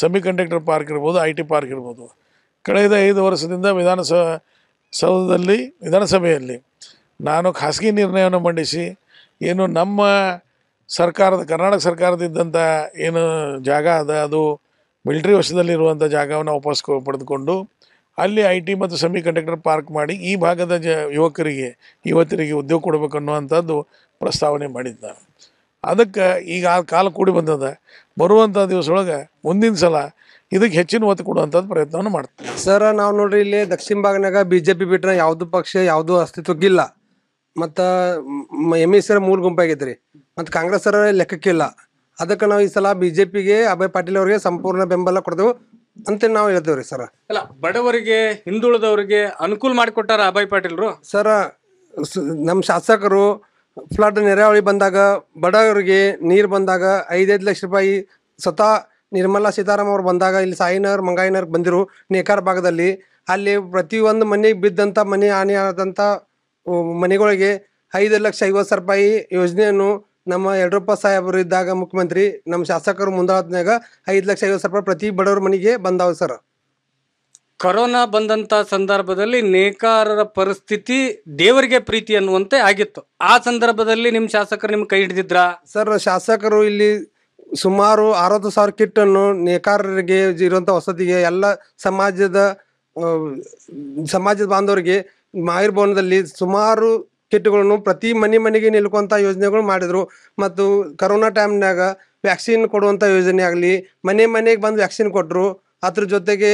ಸೆಮಿ ಕಂಡಕ್ಟರ್ ಪಾರ್ಕ್ ಇರ್ಬೋದು ಐ ಟಿ ಪಾರ್ಕ್ ಇರ್ಬೋದು ಕಳೆದ ಐದು ವರ್ಷದಿಂದ ವಿಧಾನಸಭಾ ಸೌಧದಲ್ಲಿ ವಿಧಾನಸಭೆಯಲ್ಲಿ ನಾನು ಖಾಸಗಿ ನಿರ್ಣಯವನ್ನು ಮಂಡಿಸಿ ಏನು ನಮ್ಮ ಸರ್ಕಾರದ ಕರ್ನಾಟಕ ಸರ್ಕಾರದಿದ್ದಂಥ ಏನು ಜಾಗ ಅದ ಅದು ಮಿಲಿಟ್ರಿ ವಶದಲ್ಲಿರುವಂಥ ಜಾಗವನ್ನು ವಾಪಸ್ ಪಡೆದುಕೊಂಡು ಅಲ್ಲಿ ಐ ಟಿ ಮತ್ತು ಸೆಮಿ ಕಂಡಕ್ಟರ್ ಪಾರ್ಕ್ ಮಾಡಿ ಈ ಭಾಗದ ಜ ಯುವಕರಿಗೆ ಯುವತಿಯರಿಗೆ ಉದ್ಯೋಗ ಕೊಡಬೇಕು ಅನ್ನುವಂಥದ್ದು ಪ್ರಸ್ತಾವನೆ ಮಾಡಿದ್ದ ಅದಕ್ಕೆ ಈಗ ಆ ಕಾಲ ಕೂಡಿ ಬಂದದ ಬರುವಂಥ ದಿವಸೊಳಗೆ ಮುಂದಿನ ಸಲ ಇದಕ್ಕೆ ಹೆಚ್ಚಿನ ಒತ್ತು ಕೊಡುವಂಥದ್ದು ಪ್ರಯತ್ನವನ್ನು ಮಾಡ್ತೀವಿ ಸರ್ ನಾವು ನೋಡ್ರಿ ಇಲ್ಲಿ ದಕ್ಷಿಣ ಭಾಗನಾಗ ಬಿ ಜೆ ಪಿ ಬಿಟ್ಟರೆ ಯಾವುದು ಪಕ್ಷ ಯಾವುದು
ಅಸ್ತಿತ್ವಕ್ಕಿಲ್ಲ ಮತ್ತ ಎಮ್ ಎಸ್ ಮೂಲ ರೀ ಮತ್ತು ಕಾಂಗ್ರೆಸ್ ಅವರ ಲೆಕ್ಕಕ್ಕಿಲ್ಲ ಅದಕ್ಕೆ ನಾವು ಈ ಸಲ ಬಿಜೆಪಿಗೆ ಅಭಯ್ ಪಾಟೀಲ್ ಅವರಿಗೆ ಸಂಪೂರ್ಣ ಬೆಂಬಲ ಕೊಡ್ದೆವು ಅಂತ ನಾವು ಹೇಳ್ತೇವ್ರಿ ಸರ್ ಅಲ್ಲ
ಬಡವರಿಗೆ ಹಿಂದುಳಿದವರಿಗೆ ಅನುಕೂಲ ಮಾಡಿಕೊಟ್ಟಾರ ಅಭಯ್ ಪಾಟೀಲ್ರು
ಸರ್ ನಮ್ಮ ಶಾಸಕರು ಫ್ಲಡ್ ನೆರಾವಳಿ ಬಂದಾಗ ಬಡವರಿಗೆ ನೀರು ಬಂದಾಗ ಐದೈದು ಲಕ್ಷ ರೂಪಾಯಿ ಸ್ವತಃ ನಿರ್ಮಲಾ ಸೀತಾರಾಮ್ ಅವ್ರು ಬಂದಾಗ ಇಲ್ಲಿ ಸಾಯಿನಗರ್ ಮಂಗಾಯಿನಗರ್ ಬಂದಿರು ನೇಕಾರ ಭಾಗದಲ್ಲಿ ಅಲ್ಲಿ ಪ್ರತಿಯೊಂದು ಮನೆಗೆ ಬಿದ್ದಂಥ ಮನೆ ಹಾನಿ ಮನೆಗಳಿಗೆ ಐದು ಲಕ್ಷ ಐವತ್ತು ಸಾವಿರ ರೂಪಾಯಿ ಯೋಜನೆಯನ್ನು ನಮ್ಮ ಯಡಿಯೂರಪ್ಪ ಸಾಹೇಬರು ಇದ್ದಾಗ ಮುಖ್ಯಮಂತ್ರಿ ನಮ್ಮ ಶಾಸಕರು ಮುಂದಾದ್ಮ್ಯಾಗ ಐದು ಲಕ್ಷ ಐವತ್ತು ಸಾವಿರ ರೂಪಾಯಿ ಪ್ರತಿ ಬಡವರ ಮನೆಗೆ ಬಂದಾವ
ಸರ್ ಕೊರೋನಾ ಬಂದಂಥ ಸಂದರ್ಭದಲ್ಲಿ ನೇಕಾರರ ಪರಿಸ್ಥಿತಿ ದೇವರಿಗೆ ಪ್ರೀತಿ ಅನ್ನುವಂತೆ ಆಗಿತ್ತು ಆ ಸಂದರ್ಭದಲ್ಲಿ ನಿಮ್ಮ ಶಾಸಕರು ನಿಮ್ಗೆ ಕೈ ಹಿಡಿದಿದ್ರ
ಸರ್ ಶಾಸಕರು ಇಲ್ಲಿ ಸುಮಾರು ಅರವತ್ತು ಸಾವಿರ ಕಿಟ್ ಅನ್ನು ನೇಕಾರರಿಗೆ ಇರುವಂಥ ವಸತಿಗೆ ಎಲ್ಲ ಸಮಾಜದ ಸಮಾಜದ ಬಾಂಧವರಿಗೆ ಮಹಿರ್ ಭವನದಲ್ಲಿ ಸುಮಾರು ಕಿಟ್ಗಳನ್ನು ಪ್ರತಿ ಮನೆ ಮನೆಗೆ ನಿಲ್ಕುವಂಥ ಯೋಜನೆಗಳು ಮಾಡಿದ್ರು ಮತ್ತು ಕರೋನಾ ಟೈಮ್ನಾಗ ವ್ಯಾಕ್ಸಿನ್ ಕೊಡುವಂಥ ಯೋಜನೆ ಆಗಲಿ ಮನೆ ಮನೆಗೆ ಬಂದು ವ್ಯಾಕ್ಸಿನ್ ಕೊಟ್ಟರು ಅದ್ರ ಜೊತೆಗೆ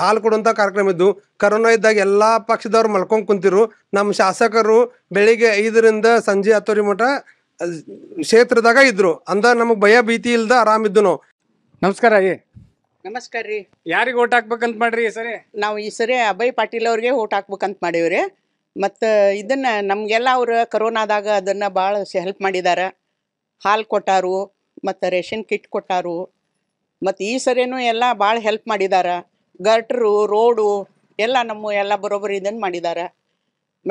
ಹಾಲು ಕೊಡುವಂಥ ಕಾರ್ಯಕ್ರಮ ಇದ್ದು ಕರೋನಾ ಇದ್ದಾಗ ಎಲ್ಲ ಪಕ್ಷದವ್ರು ಮಲ್ಕೊಂಡು ಕುಂತಿರು ನಮ್ಮ ಶಾಸಕರು ಬೆಳಿಗ್ಗೆ ಐದರಿಂದ ಸಂಜೆ ಹತ್ತುವರೆ ಮಠ ಕ್ಷೇತ್ರದಾಗ ಇದ್ರು ಅಂದ ನಮಗೆ ಭಯ ಭೀತಿ ಇಲ್ಲದ ಆರಾಮಿದ್ದು ನಾವು ನಮಸ್ಕಾರ ಏ
ನಮಸ್ಕಾರ ರೀ ಯಾರಿಗೆ ಓಟ್ ಹಾಕ್ಬೇಕಂತ ಮಾಡ್ರಿ ಸರಿ ನಾವು ಈ ಸರಿ ಅಭಯ್ ಪಾಟೀಲ್ ಅವ್ರಿಗೆ ಓಟ್ ಹಾಕ್ಬೇಕಂತ ಮಾಡೀವ್ರಿ ಮತ್ತು ಇದನ್ನು ನಮಗೆಲ್ಲ ಅವರು ಕರೋನಾದಾಗ ಅದನ್ನು ಭಾಳ ಹೆಲ್ಪ್ ಮಾಡಿದ್ದಾರೆ ಹಾಲು ಕೊಟ್ಟಾರು ಮತ್ತು ರೇಷನ್ ಕಿಟ್ ಕೊಟ್ಟಾರು ಮತ್ತು ಈ ಸರಿನೂ ಎಲ್ಲ ಭಾಳ ಹೆಲ್ಪ್ ಮಾಡಿದ್ದಾರೆ ಗರ್ಟ್ರು ರೋಡು ಎಲ್ಲ ನಮ್ಮ ಎಲ್ಲ ಬರೋಬ್ಬರಿ ಇದನ್ನು ಮಾಡಿದ್ದಾರೆ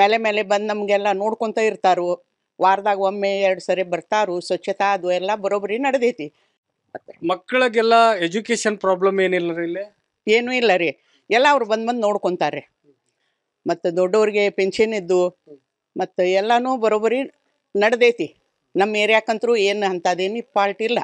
ಮೇಲೆ ಮೇಲೆ ಬಂದು ನಮಗೆಲ್ಲ ನೋಡ್ಕೊತ ಇರ್ತಾರು ವಾರದಾಗ ಒಮ್ಮೆ ಎರಡು ಸರಿ ಬರ್ತಾರು ಸ್ವಚ್ಛತಾ ಅದು ಎಲ್ಲ ಬರೋಬ್ಬರಿ ನಡೆದೈತಿ
ಮಕ್ಕಳಿಗೆಲ್ಲ ಎಜುಕೇಶನ್ ಪ್ರಾಬ್ಲಮ್
ಏನಿಲ್ಲ ರೀ ಇಲ್ಲಿ ಏನೂ ಇಲ್ಲ ರೀ ಎಲ್ಲ ಅವ್ರು ಬಂದು ಬಂದು ನೋಡ್ಕೊತಾರೆ ಮತ್ತು ದೊಡ್ಡವ್ರಿಗೆ ಪೆನ್ಷನ್ ಇದ್ದು ಮತ್ತು ಎಲ್ಲನೂ ಬರೋಬ್ಬರಿ ನಡೆದೈತಿ ನಮ್ಮ ಏರಿಯಾಕಂತರೂ ಏನು ಅಂಥದ್ದೇನು ಪಾರ್ಟಿ ಇಲ್ಲ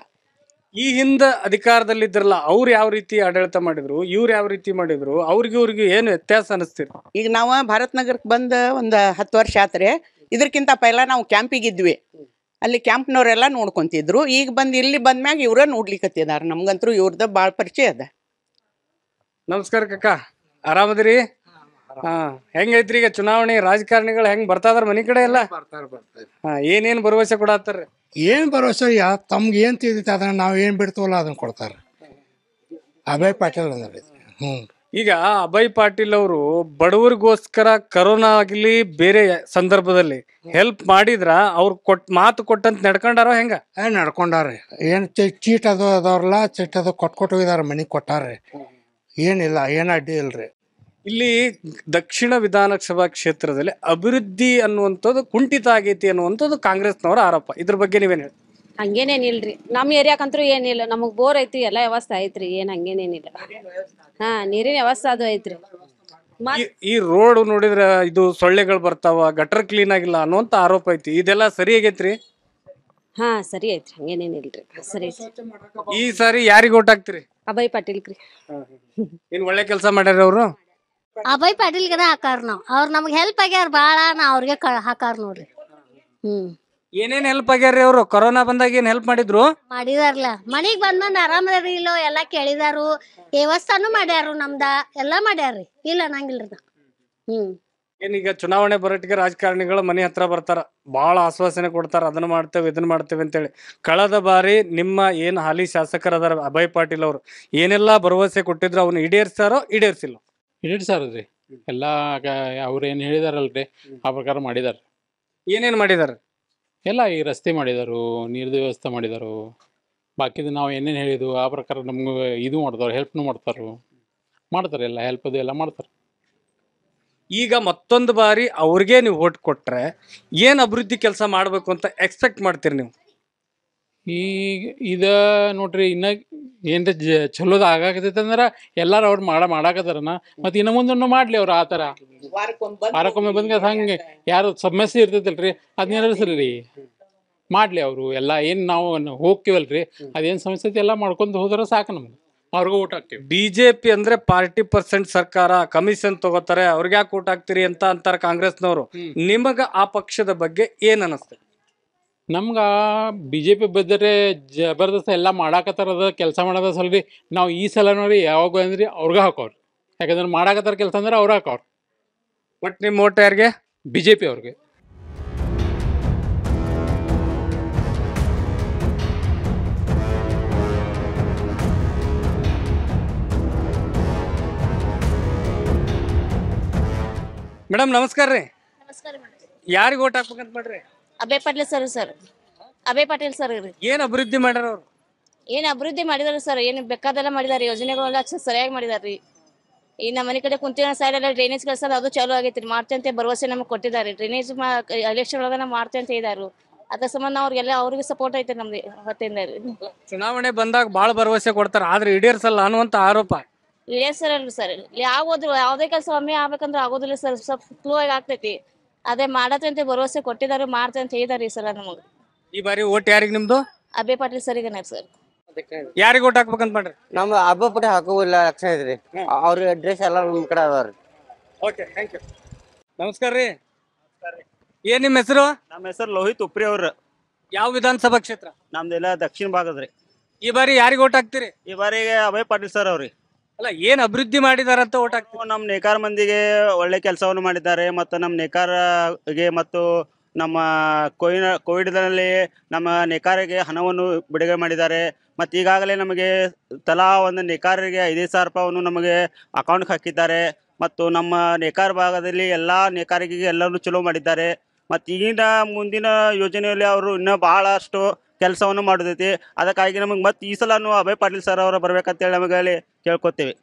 ಈ ಹಿಂದೆ ಅಧಿಕಾರದಲ್ಲಿದ್ರಲ್ಲ ಅವ್ರು ಯಾವ ರೀತಿ ಆಡಳಿತ ಮಾಡಿದ್ರು ಇವ್ರು ಯಾವ ರೀತಿ ಮಾಡಿದ್ರು ಅವ್ರಿಗೆ ಇವ್ರಿಗೆ ಏನು ವ್ಯತ್ಯಾಸ ಅನ್ನಿಸ್ತೀರಿ
ಈಗ ನಾವು ಭಾರತ್ ನಗರಕ್ಕೆ ಬಂದು ಒಂದು ಹತ್ತು ವರ್ಷ ಆತ್ರೆ ಇದಕ್ಕಿಂತ ಪೈಲ ನಾವು ಕ್ಯಾಂಪಿಗಿದ್ವಿ ಅಲ್ಲಿ ಕ್ಯಾಂಪ್ನವರೆಲ್ಲ ನೋಡ್ಕೊತಿದ್ರು ಈಗ ಬಂದು ಇಲ್ಲಿ ಬಂದ್ಮ್ಯಾಗ ಇವರ ನೋಡ್ಲಿಕ್ಕತ್ತಿದಾರ ನಮ್ಗಂತೂ ಇವ್ರದ ಭಾಳ ಪರಿಚಯ ಅದ ನಮಸ್ಕಾರ ಕಕ್ಕ ಆರಾಮದ್ರಿ ಹಾ ಹೆಂಗೈತ್ರಿ ಈಗ
ಚುನಾವಣೆ ರಾಜಕಾರಣಿಗಳು ಹೆಂಗ್ ಬರ್ತಾದಾರ ಮನಿ ಕಡೆ ಎಲ್ಲ ಏನೇನ್ ಭರವಸೆ ಕೊಡತ್ತಾರ
ಏನು ಭರವಸೆ ಯಾ ತಮ್ಗೆ ಏನು ತಿಳಿದೈತೆ ಅದನ್ನ ನಾವು ಏನು ಬಿಡ್ತೀವಲ್ಲ ಅದನ್ನ ಕೊಡ್ತಾರೆ ಅಭಯ್ ಪಾಟೀಲ್ ಅಂದ್ರೆ ಹ್ಞೂ
ಈಗ ಅಭಯ್ ಪಾಟೀಲ್ ಅವರು ಬಡವರಿಗೋಸ್ಕರ ಕರೋನಾ ಆಗಲಿ ಬೇರೆ ಸಂದರ್ಭದಲ್ಲಿ ಹೆಲ್ಪ್ ಮಾಡಿದ್ರ ಅವ್ರು ಕೊಟ್ ಮಾತು ಕೊಟ್ಟಂತ ನಡ್ಕೊಂಡಾರ ಹೆಂಗ ಏ ಏನ್
ಏನು ಚೀಟ್ ಅದು ಅದವ್ರಲ್ಲ ಚೀಟ್ ಅದು ಕೊಟ್ಟು ಕೊಟ್ಟು ಹೋಗಿದಾರ ಮನಿ ಕೊಟ್ಟಾರ್ರಿ ಏನಿಲ್ಲ ಏನ್ ಅಡ್ಡಿ ಇಲ್ರಿ
ಇಲ್ಲಿ ದಕ್ಷಿಣ ವಿಧಾನಸಭಾ ಕ್ಷೇತ್ರದಲ್ಲಿ ಅಭಿವೃದ್ಧಿ ಅನ್ನುವಂಥದ್ದು ಕುಂಠಿತ ಆಗೈತಿ ಅನ್ನುವಂಥದ್ದು ಕಾಂಗ್ರೆಸ್ನವರ ಆರೋಪ ಇದ್ರ ಬಗ್ಗೆ ನೀವೇನು ಹೇಳಿ
ಹಂಗೇನೇನಿಲ್ರಿ ನಮ್ಮ ಏರಿಯಾಕಂತೂ ಏನಿಲ್ಲ ನಮಗ್ ಬೋರ್ ಐತಿ ಎಲ್ಲ ವ್ಯವಸ್ಥೆ ಐತ್ರಿ ಏನ್ ಹಂಗೇನೇನಿಲ್ಲ ಹಾ ನೀರಿನ ವ್ಯವಸ್ಥೆ ಅದು ಐತ್ರಿ
ಈ- ರೋಡ್ ನೋಡಿದ್ರೆ ಇದು ಸೊಳ್ಳೆಗಳು ಬರ್ತಾವ ಗಟರ್ ಕ್ಲೀನ್ ಆಗಿಲ್ಲ ಅನ್ನುವಂತ ಆರೋಪ ಐತಿ ಇದೆಲ್ಲ ಸರಿ
ಹಾ ಸರಿ ಐತ್ರಿ ಹಂಗೇನೇನಿಲ್ರಿ ಸರಿ ಈ
ಸಾರಿ ಯಾರಿಗ ಓಟ್ ಹಾಕ್ತಿರಿ
ಅಭಯ್ ಪಾಟೀಲ್ಕ್ರಿ
ಏನ್ ಒಳ್ಳೆ ಕೆಲಸ ಮಾಡ್ಯಾರ ಅವರು
ಅಭಯ್ ಪಾಟೀಲ್ಗನ ಹಾಕಾರ ನಾವ್ ಅವ್ರ ನಮ್ಗೆ ಹೆಲ್ಪ್ ಆಗ್ಯಾರ ಭಾಳ ನಾ ಅವ್ರಿಗೆ ಕ ಹಾಕಾರ ನೋಡ್ರಿ
ಹ್ಮ್ ಏನೇನ್ ಹೆಲ್ಪ್ ಆಗ್ಯಾರ್ರಿ ಅವ್ರು ಕೊರೋನಾ ಬಂದಾಗ ಏನ್ ಹೆಲ್ಪ್ ಮಾಡಿದ್ರು
ಮಾಡಿದಾರ್ಲ ಮನಿಗ್ ಬಂದ್ ಬಂದ್ ಆರಾಮದಾರಿ ಇಲ್ಲೋ ಎಲ್ಲಾ ಕೇಳಿದಾರು ದೇವಸ್ಥಾನ ಮಾಡ್ಯಾರು ನಮ್ದ ಎಲ್ಲಾ ಮಾಡ್ಯಾರ್ರಿ ಇಲ್ಲ ಅನ್ನಂಗಿಲ್ರಿ
ಹ್ಮ್ ಏನೀಗ ಚುನಾವಣೆ ಬರಟ್ಟಿಗೆ ರಾಜಕಾರಣಿಗಳು ಮನೆ ಹತ್ರ ಬರ್ತಾರ ಬಹಳ ಆಶ್ವಾಸನೆ ಕೊಡ್ತಾರ ಅದನ್ನ ಮಾಡ್ತೇವೆ ಇದನ್ನ ಮಾಡ್ತೇವೆ ಅಂತೇಳಿ ಕಳೆದ ಬಾರಿ ನಿಮ್ಮ ಏನ್ ಹಾಲಿ ಶಾಸಕರ ಅದಾರ ಅಭಯ್ ಪಾಟೀಲ್ ಅವರು ಏನೆಲ್ಲಾ ಭರವಸೆ ಕೊಟ್ಟಿದ್ರು ಅವ್ನು ಈಡೇರ್ಸಾರೋ ಈಡೇರ್ಸಿಲ್ಲ ಹಿಡಿಡ್ ಎಲ್ಲಾ ರೀ ಏನ್ ಹೇಳಿದಾರಲ್ರಿ ಆ ಪ್ರಕಾರ ಮಾಡಿದಾರ ಏನೇನ್ ಮಾಡಿದಾರ ಎಲ್ಲ ಈ ರಸ್ತೆ ಮಾಡಿದರು
ನೀರು ವ್ಯವಸ್ಥೆ ಮಾಡಿದರು ಬಾಕಿದು ನಾವು ಏನೇನು ಹೇಳಿದ್ದು ಆ ಪ್ರಕಾರ ನಮ್ಗೆ ಇದು ಮಾಡ್ತಾರೆ ಹೆಲ್ಪ್ನು ಮಾಡ್ತಾರೆ ಮಾಡ್ತಾರೆ ಎಲ್ಲ ಹೆಲ್ಪ್ ಅದು ಎಲ್ಲ ಮಾಡ್ತಾರೆ ಈಗ ಮತ್ತೊಂದು
ಬಾರಿ ಅವ್ರಿಗೆ ನೀವು ಓಟ್ ಕೊಟ್ಟರೆ ಏನು ಅಭಿವೃದ್ಧಿ ಕೆಲಸ ಮಾಡಬೇಕು ಅಂತ ಎಕ್ಸ್ಪೆಕ್ಟ್ ಮಾಡ್ತೀರಿ ನೀವು ಈಗ ಇದ ನೋಡ್ರಿ ಇನ್ನ ಏನ್ರ ಚಲೋದ ಆಗಾಕತ್ತಂದ್ರ ಎಲ್ಲಾರು ಅವ್ರು ಮಾಡ ಮಾಡಾಕತ್ತಾರನ ಮತ್ ಇನ್ನ ಮುಂದನ್ನು ಮಾಡ್ಲಿ ಅವ್ರ ಆತರ ವಾರಕ್ಕೊಮ್ಮೆ ಬಂದ್ ಹಂಗೆ ಯಾರು ಸಮಸ್ಯೆ ಇರ್ತೈತಲ್ರಿ ಅದ್ ಮಾಡ್ಲಿ ಅವ್ರು ಎಲ್ಲಾ ಏನ್ ನಾವು ಹೋಗ್ತೀವಲ್ರಿ ಅದೇನ್ ಸಮಸ್ಯೆ ಐತಿ ಎಲ್ಲಾ ಮಾಡ್ಕೊಂಡ್ ಹೋದ್ರ ಸಾಕು ನಮ್ಗೆ ಅವ್ರಿಗೂ ಊಟ ಹಾಕ್ತೀವಿ ಬಿಜೆಪಿ ಅಂದ್ರೆ ಫಾರ್ಟಿ ಪರ್ಸೆಂಟ್ ಸರ್ಕಾರ ಕಮಿಷನ್ ತಗೋತಾರೆ ಅವ್ರಿಗೆ ಯಾಕೆ ಊಟ ಹಾಕ್ತಿರಿ ಅಂತ ಅಂತಾರೆ ಕಾಂಗ್ರೆಸ್ನವರು ನಿಮಗ ಆ ಪಕ್ಷದ ಬಗ್ಗೆ ಏನ್ ಅನಸ್ತದೆ ನಮ್ಗೆ ಬಿ ಜೆ ಪಿ ಬದ್ದರೆ ಜಬರ್ದಸ್ತ್ ಎಲ್ಲ ಮಾಡಾಕತ್ತಾರದ ಕೆಲಸ ಮಾಡೋದ ರೀ ನಾವು ಈ ಸಲ ನೋಡಿ ಯಾವಾಗ ಅಂದ್ರಿ ಅವ್ರಿಗೆ ಹಾಕೋರು ಯಾಕಂದ್ರೆ ಮಾಡಾಕತ್ತಾರ ಕೆಲಸ ಅಂದ್ರೆ ಅವ್ರು ಹಾಕೋರು ಬಟ್ ನಿಮ್ಮ ಓಟ್ ಯಾರಿಗೆ ಬಿ ಜೆ ಪಿ ಅವ್ರಿಗೆ ಮೇಡಮ್ ನಮಸ್ಕಾರ ರೀ ಯಾರಿಗೆ ಓಟ್ ಹಾಕ್ಬೇಕಂತ ಮಾಡ್ರಿ
Abhay Patil sir sir Abhay Patil sir
ಏನ್ ಅಭಿವೃದ್ಧಿ ಮಾಡ್ಯಾರ
ಏನ್ ಅಭಿವೃದ್ಧಿ ಮಾಡಿದಾರ ಸರ್ ಏನ್ ಬೇಕಾದೆಲ್ಲ ಮಾಡಿದಾರೆ ಯೋಜನೆಗಳೆಲ್ಲ ಸರಿಯಾಗಿ ಮಾಡಿದಾರೆ ಈ ನಮ್ಮ ಮನೆ ಕಡೆ ಕುಂತಿನ ಸೈಡ್ ಎಲ್ಲ ಡ್ರೈನೇಜ್ ಕೆಲಸ ಅದು ಚಾಲು ಆಗೈತ್ರಿ ಅಂತ ಭರವಸೆ ನಮಗೆ ಕೊಟ್ಟಿದ್ದಾರೆ ಡ್ರೈನೇಜ್ ಎಲೆಕ್ಷನ್ ಒಳಗ ನಾವು ಅಂತ ಇದಾರು ಅದ್ರ ಸಂಬಂಧ ಅವ್ರಿಗೆಲ್ಲ ಅವ್ರಿಗೆ ಸಪೋರ್ಟ್ ಐತೆ ನಮ್ದು ಹೊತ್ತಿಂದ
ಚುನಾವಣೆ ಬಂದಾಗ ಬಹಳ ಭರವಸೆ ಕೊಡ್ತಾರ ಆದ್ರೆ ಈಡೇರ್ಸಲ್ಲ ಅನ್ನುವಂತ ಆರೋಪ
ಇಳಿಯ ಸರ್ ಅಲ್ರಿ ಸರ್ ಯಾವ್ದು ಯಾವ್ದೇ ಕೆಲಸ ಒಮ್ಮೆ ಆಗ್ಬೇಕಂದ್ರೆ ಆಗೋದಿಲ್ಲ ಸರ್ ಸ್ವಲ್ಪ ಸ್ಲೋ ಆಗಿ ಆಗ್ತೈತಿ ಅದೇ ಅಂತ ಭರವಸೆ ಕೊಟ್ಟಿದ್ದಾರೆ ಮಾಡ್ತೇ ಅಂತ ಹೇಳಿದಾರೆ ಈ ಸಲ ನಮಗೆ
ಈ ಬಾರಿ ಓಟ್ ಯಾರಿಗೆ ನಿಮ್ದು
ಅಭಯ ಪಾಟೀಲ್ ಸರಿಗೇನೆ ಸರ್
ಯಾರಿಗೆ ಓಟ್ ಹಾಕ್ಬೇಕಂತ ಮಾಡ್ರಿ ನಮ್ಮ ಹಬ್ಬ ಪಟ್ಟಿ ಹಾಕೋಲ್ಲ ಲಕ್ಷಣ ಇದ್ರಿ ಅವ್ರ ಅಡ್ರೆಸ್ ಎಲ್ಲ ಕಡೆ ಅದಾವ್ರಿ ಓಕೆ ಥ್ಯಾಂಕ್ ಯು ನಮಸ್ಕಾರ ರೀ ಏನ್ ನಿಮ್ ಹೆಸರು ನಮ್ಮ ಹೆಸರು ಲೋಹಿತ್ ಉಪ್ರಿ ಅವ್ರ ಯಾವ ವಿಧಾನಸಭಾ ಕ್ಷೇತ್ರ ನಮ್ದೆಲ್ಲ ದಕ್ಷಿಣ ಭಾಗದ್ರಿ ಈ ಬಾರಿ ಯಾರಿಗೆ ಓಟ್ ಹಾಕ್ತಿರಿ ಈ ಬಾರಿಗೆ ಅಭಯ್ ಪಾಟೀಲ್ ಸರ್ ಅವ್ರಿ
ಅಲ್ಲ ಏನ್ ಅಭಿವೃದ್ಧಿ ಮಾಡಿದಾರಂತ ಓಟ್ ಹಾಕ್ತೀವಿ ನಮ್ಮ ನೇಕಾರ ಮಂದಿಗೆ ಒಳ್ಳೆ ಕೆಲಸವನ್ನು ಮಾಡಿದ್ದಾರೆ ಮತ್ತು ನಮ್ಮ ನೇಕಾರಗೆ ಮತ್ತು ನಮ್ಮ ಕೋವಿನ ಕೋವಿಡ್ನಲ್ಲಿ ನಮ್ಮ ನೇಕಾರಿಗೆ ಹಣವನ್ನು ಬಿಡುಗಡೆ ಮಾಡಿದ್ದಾರೆ ಮತ್ತು ಈಗಾಗಲೇ ನಮಗೆ ತಲಾ ಒಂದು ನೇಕಾರರಿಗೆ ಐದೈದು ಸಾವಿರ ರೂಪಾಯಿಯನ್ನು ನಮಗೆ ಅಕೌಂಟ್ಗೆ ಹಾಕಿದ್ದಾರೆ ಮತ್ತು ನಮ್ಮ ನೇಕಾರ ಭಾಗದಲ್ಲಿ ಎಲ್ಲ ನೇಕಾರರಿಗೆ ಎಲ್ಲರೂ ಚಲೋ ಮಾಡಿದ್ದಾರೆ ಮತ್ತು ಈಗಿನ ಮುಂದಿನ ಯೋಜನೆಯಲ್ಲಿ ಅವರು ಇನ್ನೂ ಬಹಳಷ್ಟು ಕೆಲಸವನ್ನು ಮಾಡುತ್ತೈತಿ ಅದಕ್ಕಾಗಿ ನಮಗೆ ಮತ್ತೆ ಈ ಸಲ ಅಭಯ್ ಪಾಟೀಲ್ ಸರ್ ಅವರು ಹೇಳಿ ನಮಗೆ ಅಲ್ಲಿ
ಕೇಳ್ಕೊತೇವೆ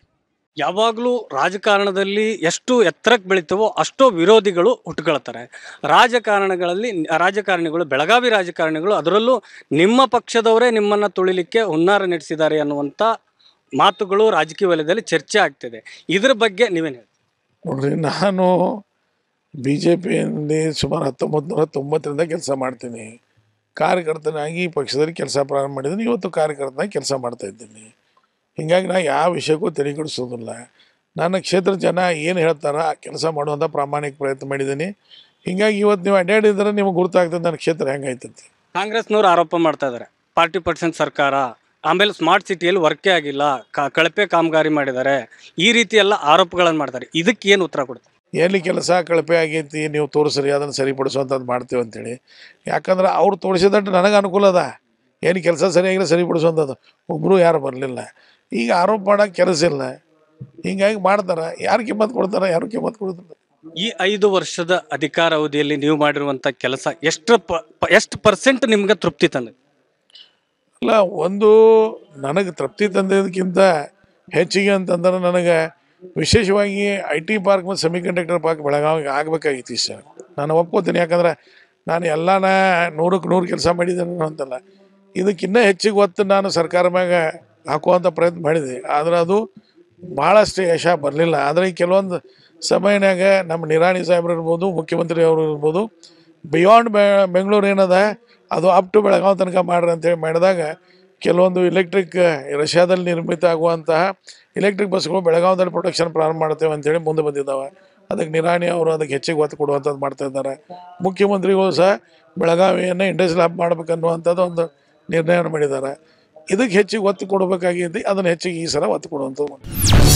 ಯಾವಾಗಲೂ ರಾಜಕಾರಣದಲ್ಲಿ ಎಷ್ಟು ಎತ್ತರಕ್ಕೆ ಬೆಳೀತವೋ ಅಷ್ಟೋ ವಿರೋಧಿಗಳು ಹುಟ್ಕೊಳ್ತಾರೆ ರಾಜಕಾರಣಗಳಲ್ಲಿ ರಾಜಕಾರಣಿಗಳು ಬೆಳಗಾವಿ ರಾಜಕಾರಣಿಗಳು ಅದರಲ್ಲೂ ನಿಮ್ಮ ಪಕ್ಷದವರೇ ನಿಮ್ಮನ್ನು ತುಳಿಲಿಕ್ಕೆ ಹುನ್ನಾರ ನಡೆಸಿದ್ದಾರೆ ಅನ್ನುವಂಥ ಮಾತುಗಳು ರಾಜಕೀಯ ವಲಯದಲ್ಲಿ ಚರ್ಚೆ ಆಗ್ತಿದೆ ಇದ್ರ ಬಗ್ಗೆ ನೀವೇನು ಹೇಳ್ತೀರಿ
ನೋಡ್ರಿ ನಾನು ಬಿ ಜೆ ಪಿಯಲ್ಲಿ ಸುಮಾರು ಹತ್ತೊಂಬತ್ತು ನೂರ ತೊಂಬತ್ತರಿಂದ ಕೆಲಸ ಮಾಡ್ತೀನಿ ಕಾರ್ಯಕರ್ತನಾಗಿ ಪಕ್ಷದಲ್ಲಿ ಕೆಲಸ ಪ್ರಾರಂಭ ಮಾಡಿದ್ದೀನಿ ಇವತ್ತು ಕಾರ್ಯಕರ್ತನಾಗಿ ಕೆಲಸ ಇದ್ದೀನಿ ಹೀಗಾಗಿ ನಾನು ಯಾವ ವಿಷಯಕ್ಕೂ ತೆರೆಗಿಡಿಸೋದಿಲ್ಲ ನನ್ನ ಕ್ಷೇತ್ರ ಜನ ಏನು ಹೇಳ್ತಾರ ಕೆಲಸ ಮಾಡುವಂಥ ಪ್ರಾಮಾಣಿಕ ಪ್ರಯತ್ನ ಮಾಡಿದ್ದೀನಿ ಹೀಗಾಗಿ ಇವತ್ತು ನೀವು ಅಡ್ಡಾಡಿದ್ರೆ ನಿಮಗೆ ಗುರುತಾಗ್ತದೆ ನನ್ನ ಕ್ಷೇತ್ರ ಹೆಂಗಾಯ್ತಂತೆ ಕಾಂಗ್ರೆಸ್ನವ್ರು
ಆರೋಪ ಮಾಡ್ತಾ ಇದ್ದಾರೆ ಫಾರ್ಟಿ ಪರ್ಸೆಂಟ್ ಸರ್ಕಾರ ಆಮೇಲೆ ಸ್ಮಾರ್ಟ್ ಸಿಟಿಯಲ್ಲಿ ವರ್ಕೇ ಆಗಿಲ್ಲ ಕಳಪೆ ಕಾಮಗಾರಿ ಮಾಡಿದ್ದಾರೆ ಈ ರೀತಿ ಎಲ್ಲ ಆರೋಪಗಳನ್ನು ಮಾಡ್ತಾರೆ ಇದಕ್ಕೆ ಏನು ಉತ್ತರ ಕೊಡ್ತಾರೆ
ಎಲ್ಲಿ ಕೆಲಸ ಕಳಪೆ ಆಗೈತಿ ನೀವು ತೋರಿಸ್ರಿ ಅದನ್ನು ಸರಿಪಡಿಸುವಂಥದ್ದು ಮಾಡ್ತೀವಿ ಅಂತೇಳಿ ಯಾಕಂದ್ರೆ ಅವ್ರು ತೋರಿಸಿದಟ್ಟು ನನಗೆ ಅನುಕೂಲ ಅದ ಏನು ಕೆಲಸ ಸರಿಯಾಗಿಲ್ಲ ಸರಿಪಡಿಸುವಂಥದ್ದು ಒಬ್ಬರು ಯಾರು ಬರಲಿಲ್ಲ ಈಗ ಆರೋಪ ಮಾಡೋಕೆ ಕೆಲಸ ಇಲ್ಲ ಹಿಂಗಾಗಿ ಮಾಡ್ತಾರೆ ಯಾರು ಕಿಮ್ಮತ್ತು ಕೊಡ್ತಾರೆ ಯಾರು ಕಿಮ್ಮತ್ತು ಕೊಡ್ತಾರೆ
ಈ ಐದು ವರ್ಷದ ಅಧಿಕಾರ ಅವಧಿಯಲ್ಲಿ ನೀವು ಮಾಡಿರುವಂಥ ಕೆಲಸ ಎಷ್ಟು ಪ ಎಷ್ಟು ಪರ್ಸೆಂಟ್ ನಿಮ್ಗೆ ತೃಪ್ತಿ ತಂದ
ಅಲ್ಲ ಒಂದು ನನಗೆ ತೃಪ್ತಿ ತಂದಿದ್ದಕ್ಕಿಂತ ಹೆಚ್ಚಿಗೆ ಅಂತಂದ್ರೆ ನನಗೆ ವಿಶೇಷವಾಗಿ ಐ ಟಿ ಪಾರ್ಕ್ ಮತ್ತು ಸೆಮಿ ಕಂಡಕ್ಟರ್ ಪಾರ್ಕ್ ಬೆಳಗಾವಿಗೆ ಆಗಬೇಕಾಗಿತ್ತು ಸರ್ ನಾನು ಒಪ್ಕೋತೀನಿ ಯಾಕಂದ್ರೆ ನಾನು ಎಲ್ಲಾನ ನೂರಕ್ಕೆ ನೂರು ಕೆಲಸ ಮಾಡಿದ್ದೇನೆ ಅಂತಲ್ಲ ಇದಕ್ಕಿನ್ನೂ ಹೆಚ್ಚಿಗೆ ಒತ್ತು ನಾನು ಸರ್ಕಾರ ಮ್ಯಾಗ ಹಾಕುವಂಥ ಪ್ರಯತ್ನ ಮಾಡಿದೆ ಆದರೆ ಅದು ಭಾಳಷ್ಟು ಯಶ ಬರಲಿಲ್ಲ ಆದರೆ ಈ ಕೆಲವೊಂದು ಸಮಯನಾಗ ನಮ್ಮ ನಿರಾಣಿ ಸಾಹೇಬ್ರು ಇರ್ಬೋದು ಮುಖ್ಯಮಂತ್ರಿ ಅವರು ಇರ್ಬೋದು ಬಿಯಾಂಡ್ ಬೆಂಗಳೂರು ಏನದ ಅದು ಅಪ್ ಟು ಬೆಳಗಾವಿ ತನಕ ಮಾಡ್ರಿ ಅಂತೇಳಿ ಮಾಡಿದಾಗ ಕೆಲವೊಂದು ಎಲೆಕ್ಟ್ರಿಕ್ ರಷ್ಯಾದಲ್ಲಿ ನಿರ್ಮಿತ ಆಗುವಂತಹ ಎಲೆಕ್ಟ್ರಿಕ್ ಬಸ್ಗಳು ಬೆಳಗಾವದಲ್ಲಿ ಪ್ರೊಟೆಕ್ಷನ್ ಪ್ರಾರಂಭ ಮಾಡ್ತೇವೆ ಅಂತೇಳಿ ಮುಂದೆ ಬಂದಿದ್ದಾವೆ ಅದಕ್ಕೆ ನಿರಾಣಿ ಅವರು ಅದಕ್ಕೆ ಹೆಚ್ಚಿಗೆ ಒತ್ತು ಕೊಡುವಂಥದ್ದು ಮಾಡ್ತಾ ಇದ್ದಾರೆ ಮುಖ್ಯಮಂತ್ರಿಗಳು ಸಹ ಬೆಳಗಾವಿಯನ್ನು ಇಂಡಸ್ಟ್ರಿಯಲ್ ಹಬ್ ಮಾಡಬೇಕನ್ನುವಂಥದ್ದು ಒಂದು ನಿರ್ಣಯವನ್ನು ಮಾಡಿದ್ದಾರೆ ಇದಕ್ಕೆ ಹೆಚ್ಚಿಗೆ ಒತ್ತು ಕೊಡಬೇಕಾಗಿದ್ದು ಅದನ್ನು ಹೆಚ್ಚಿಗೆ ಈ ಸಲ ಒತ್ತು ಕೊಡುವಂಥದ್ದು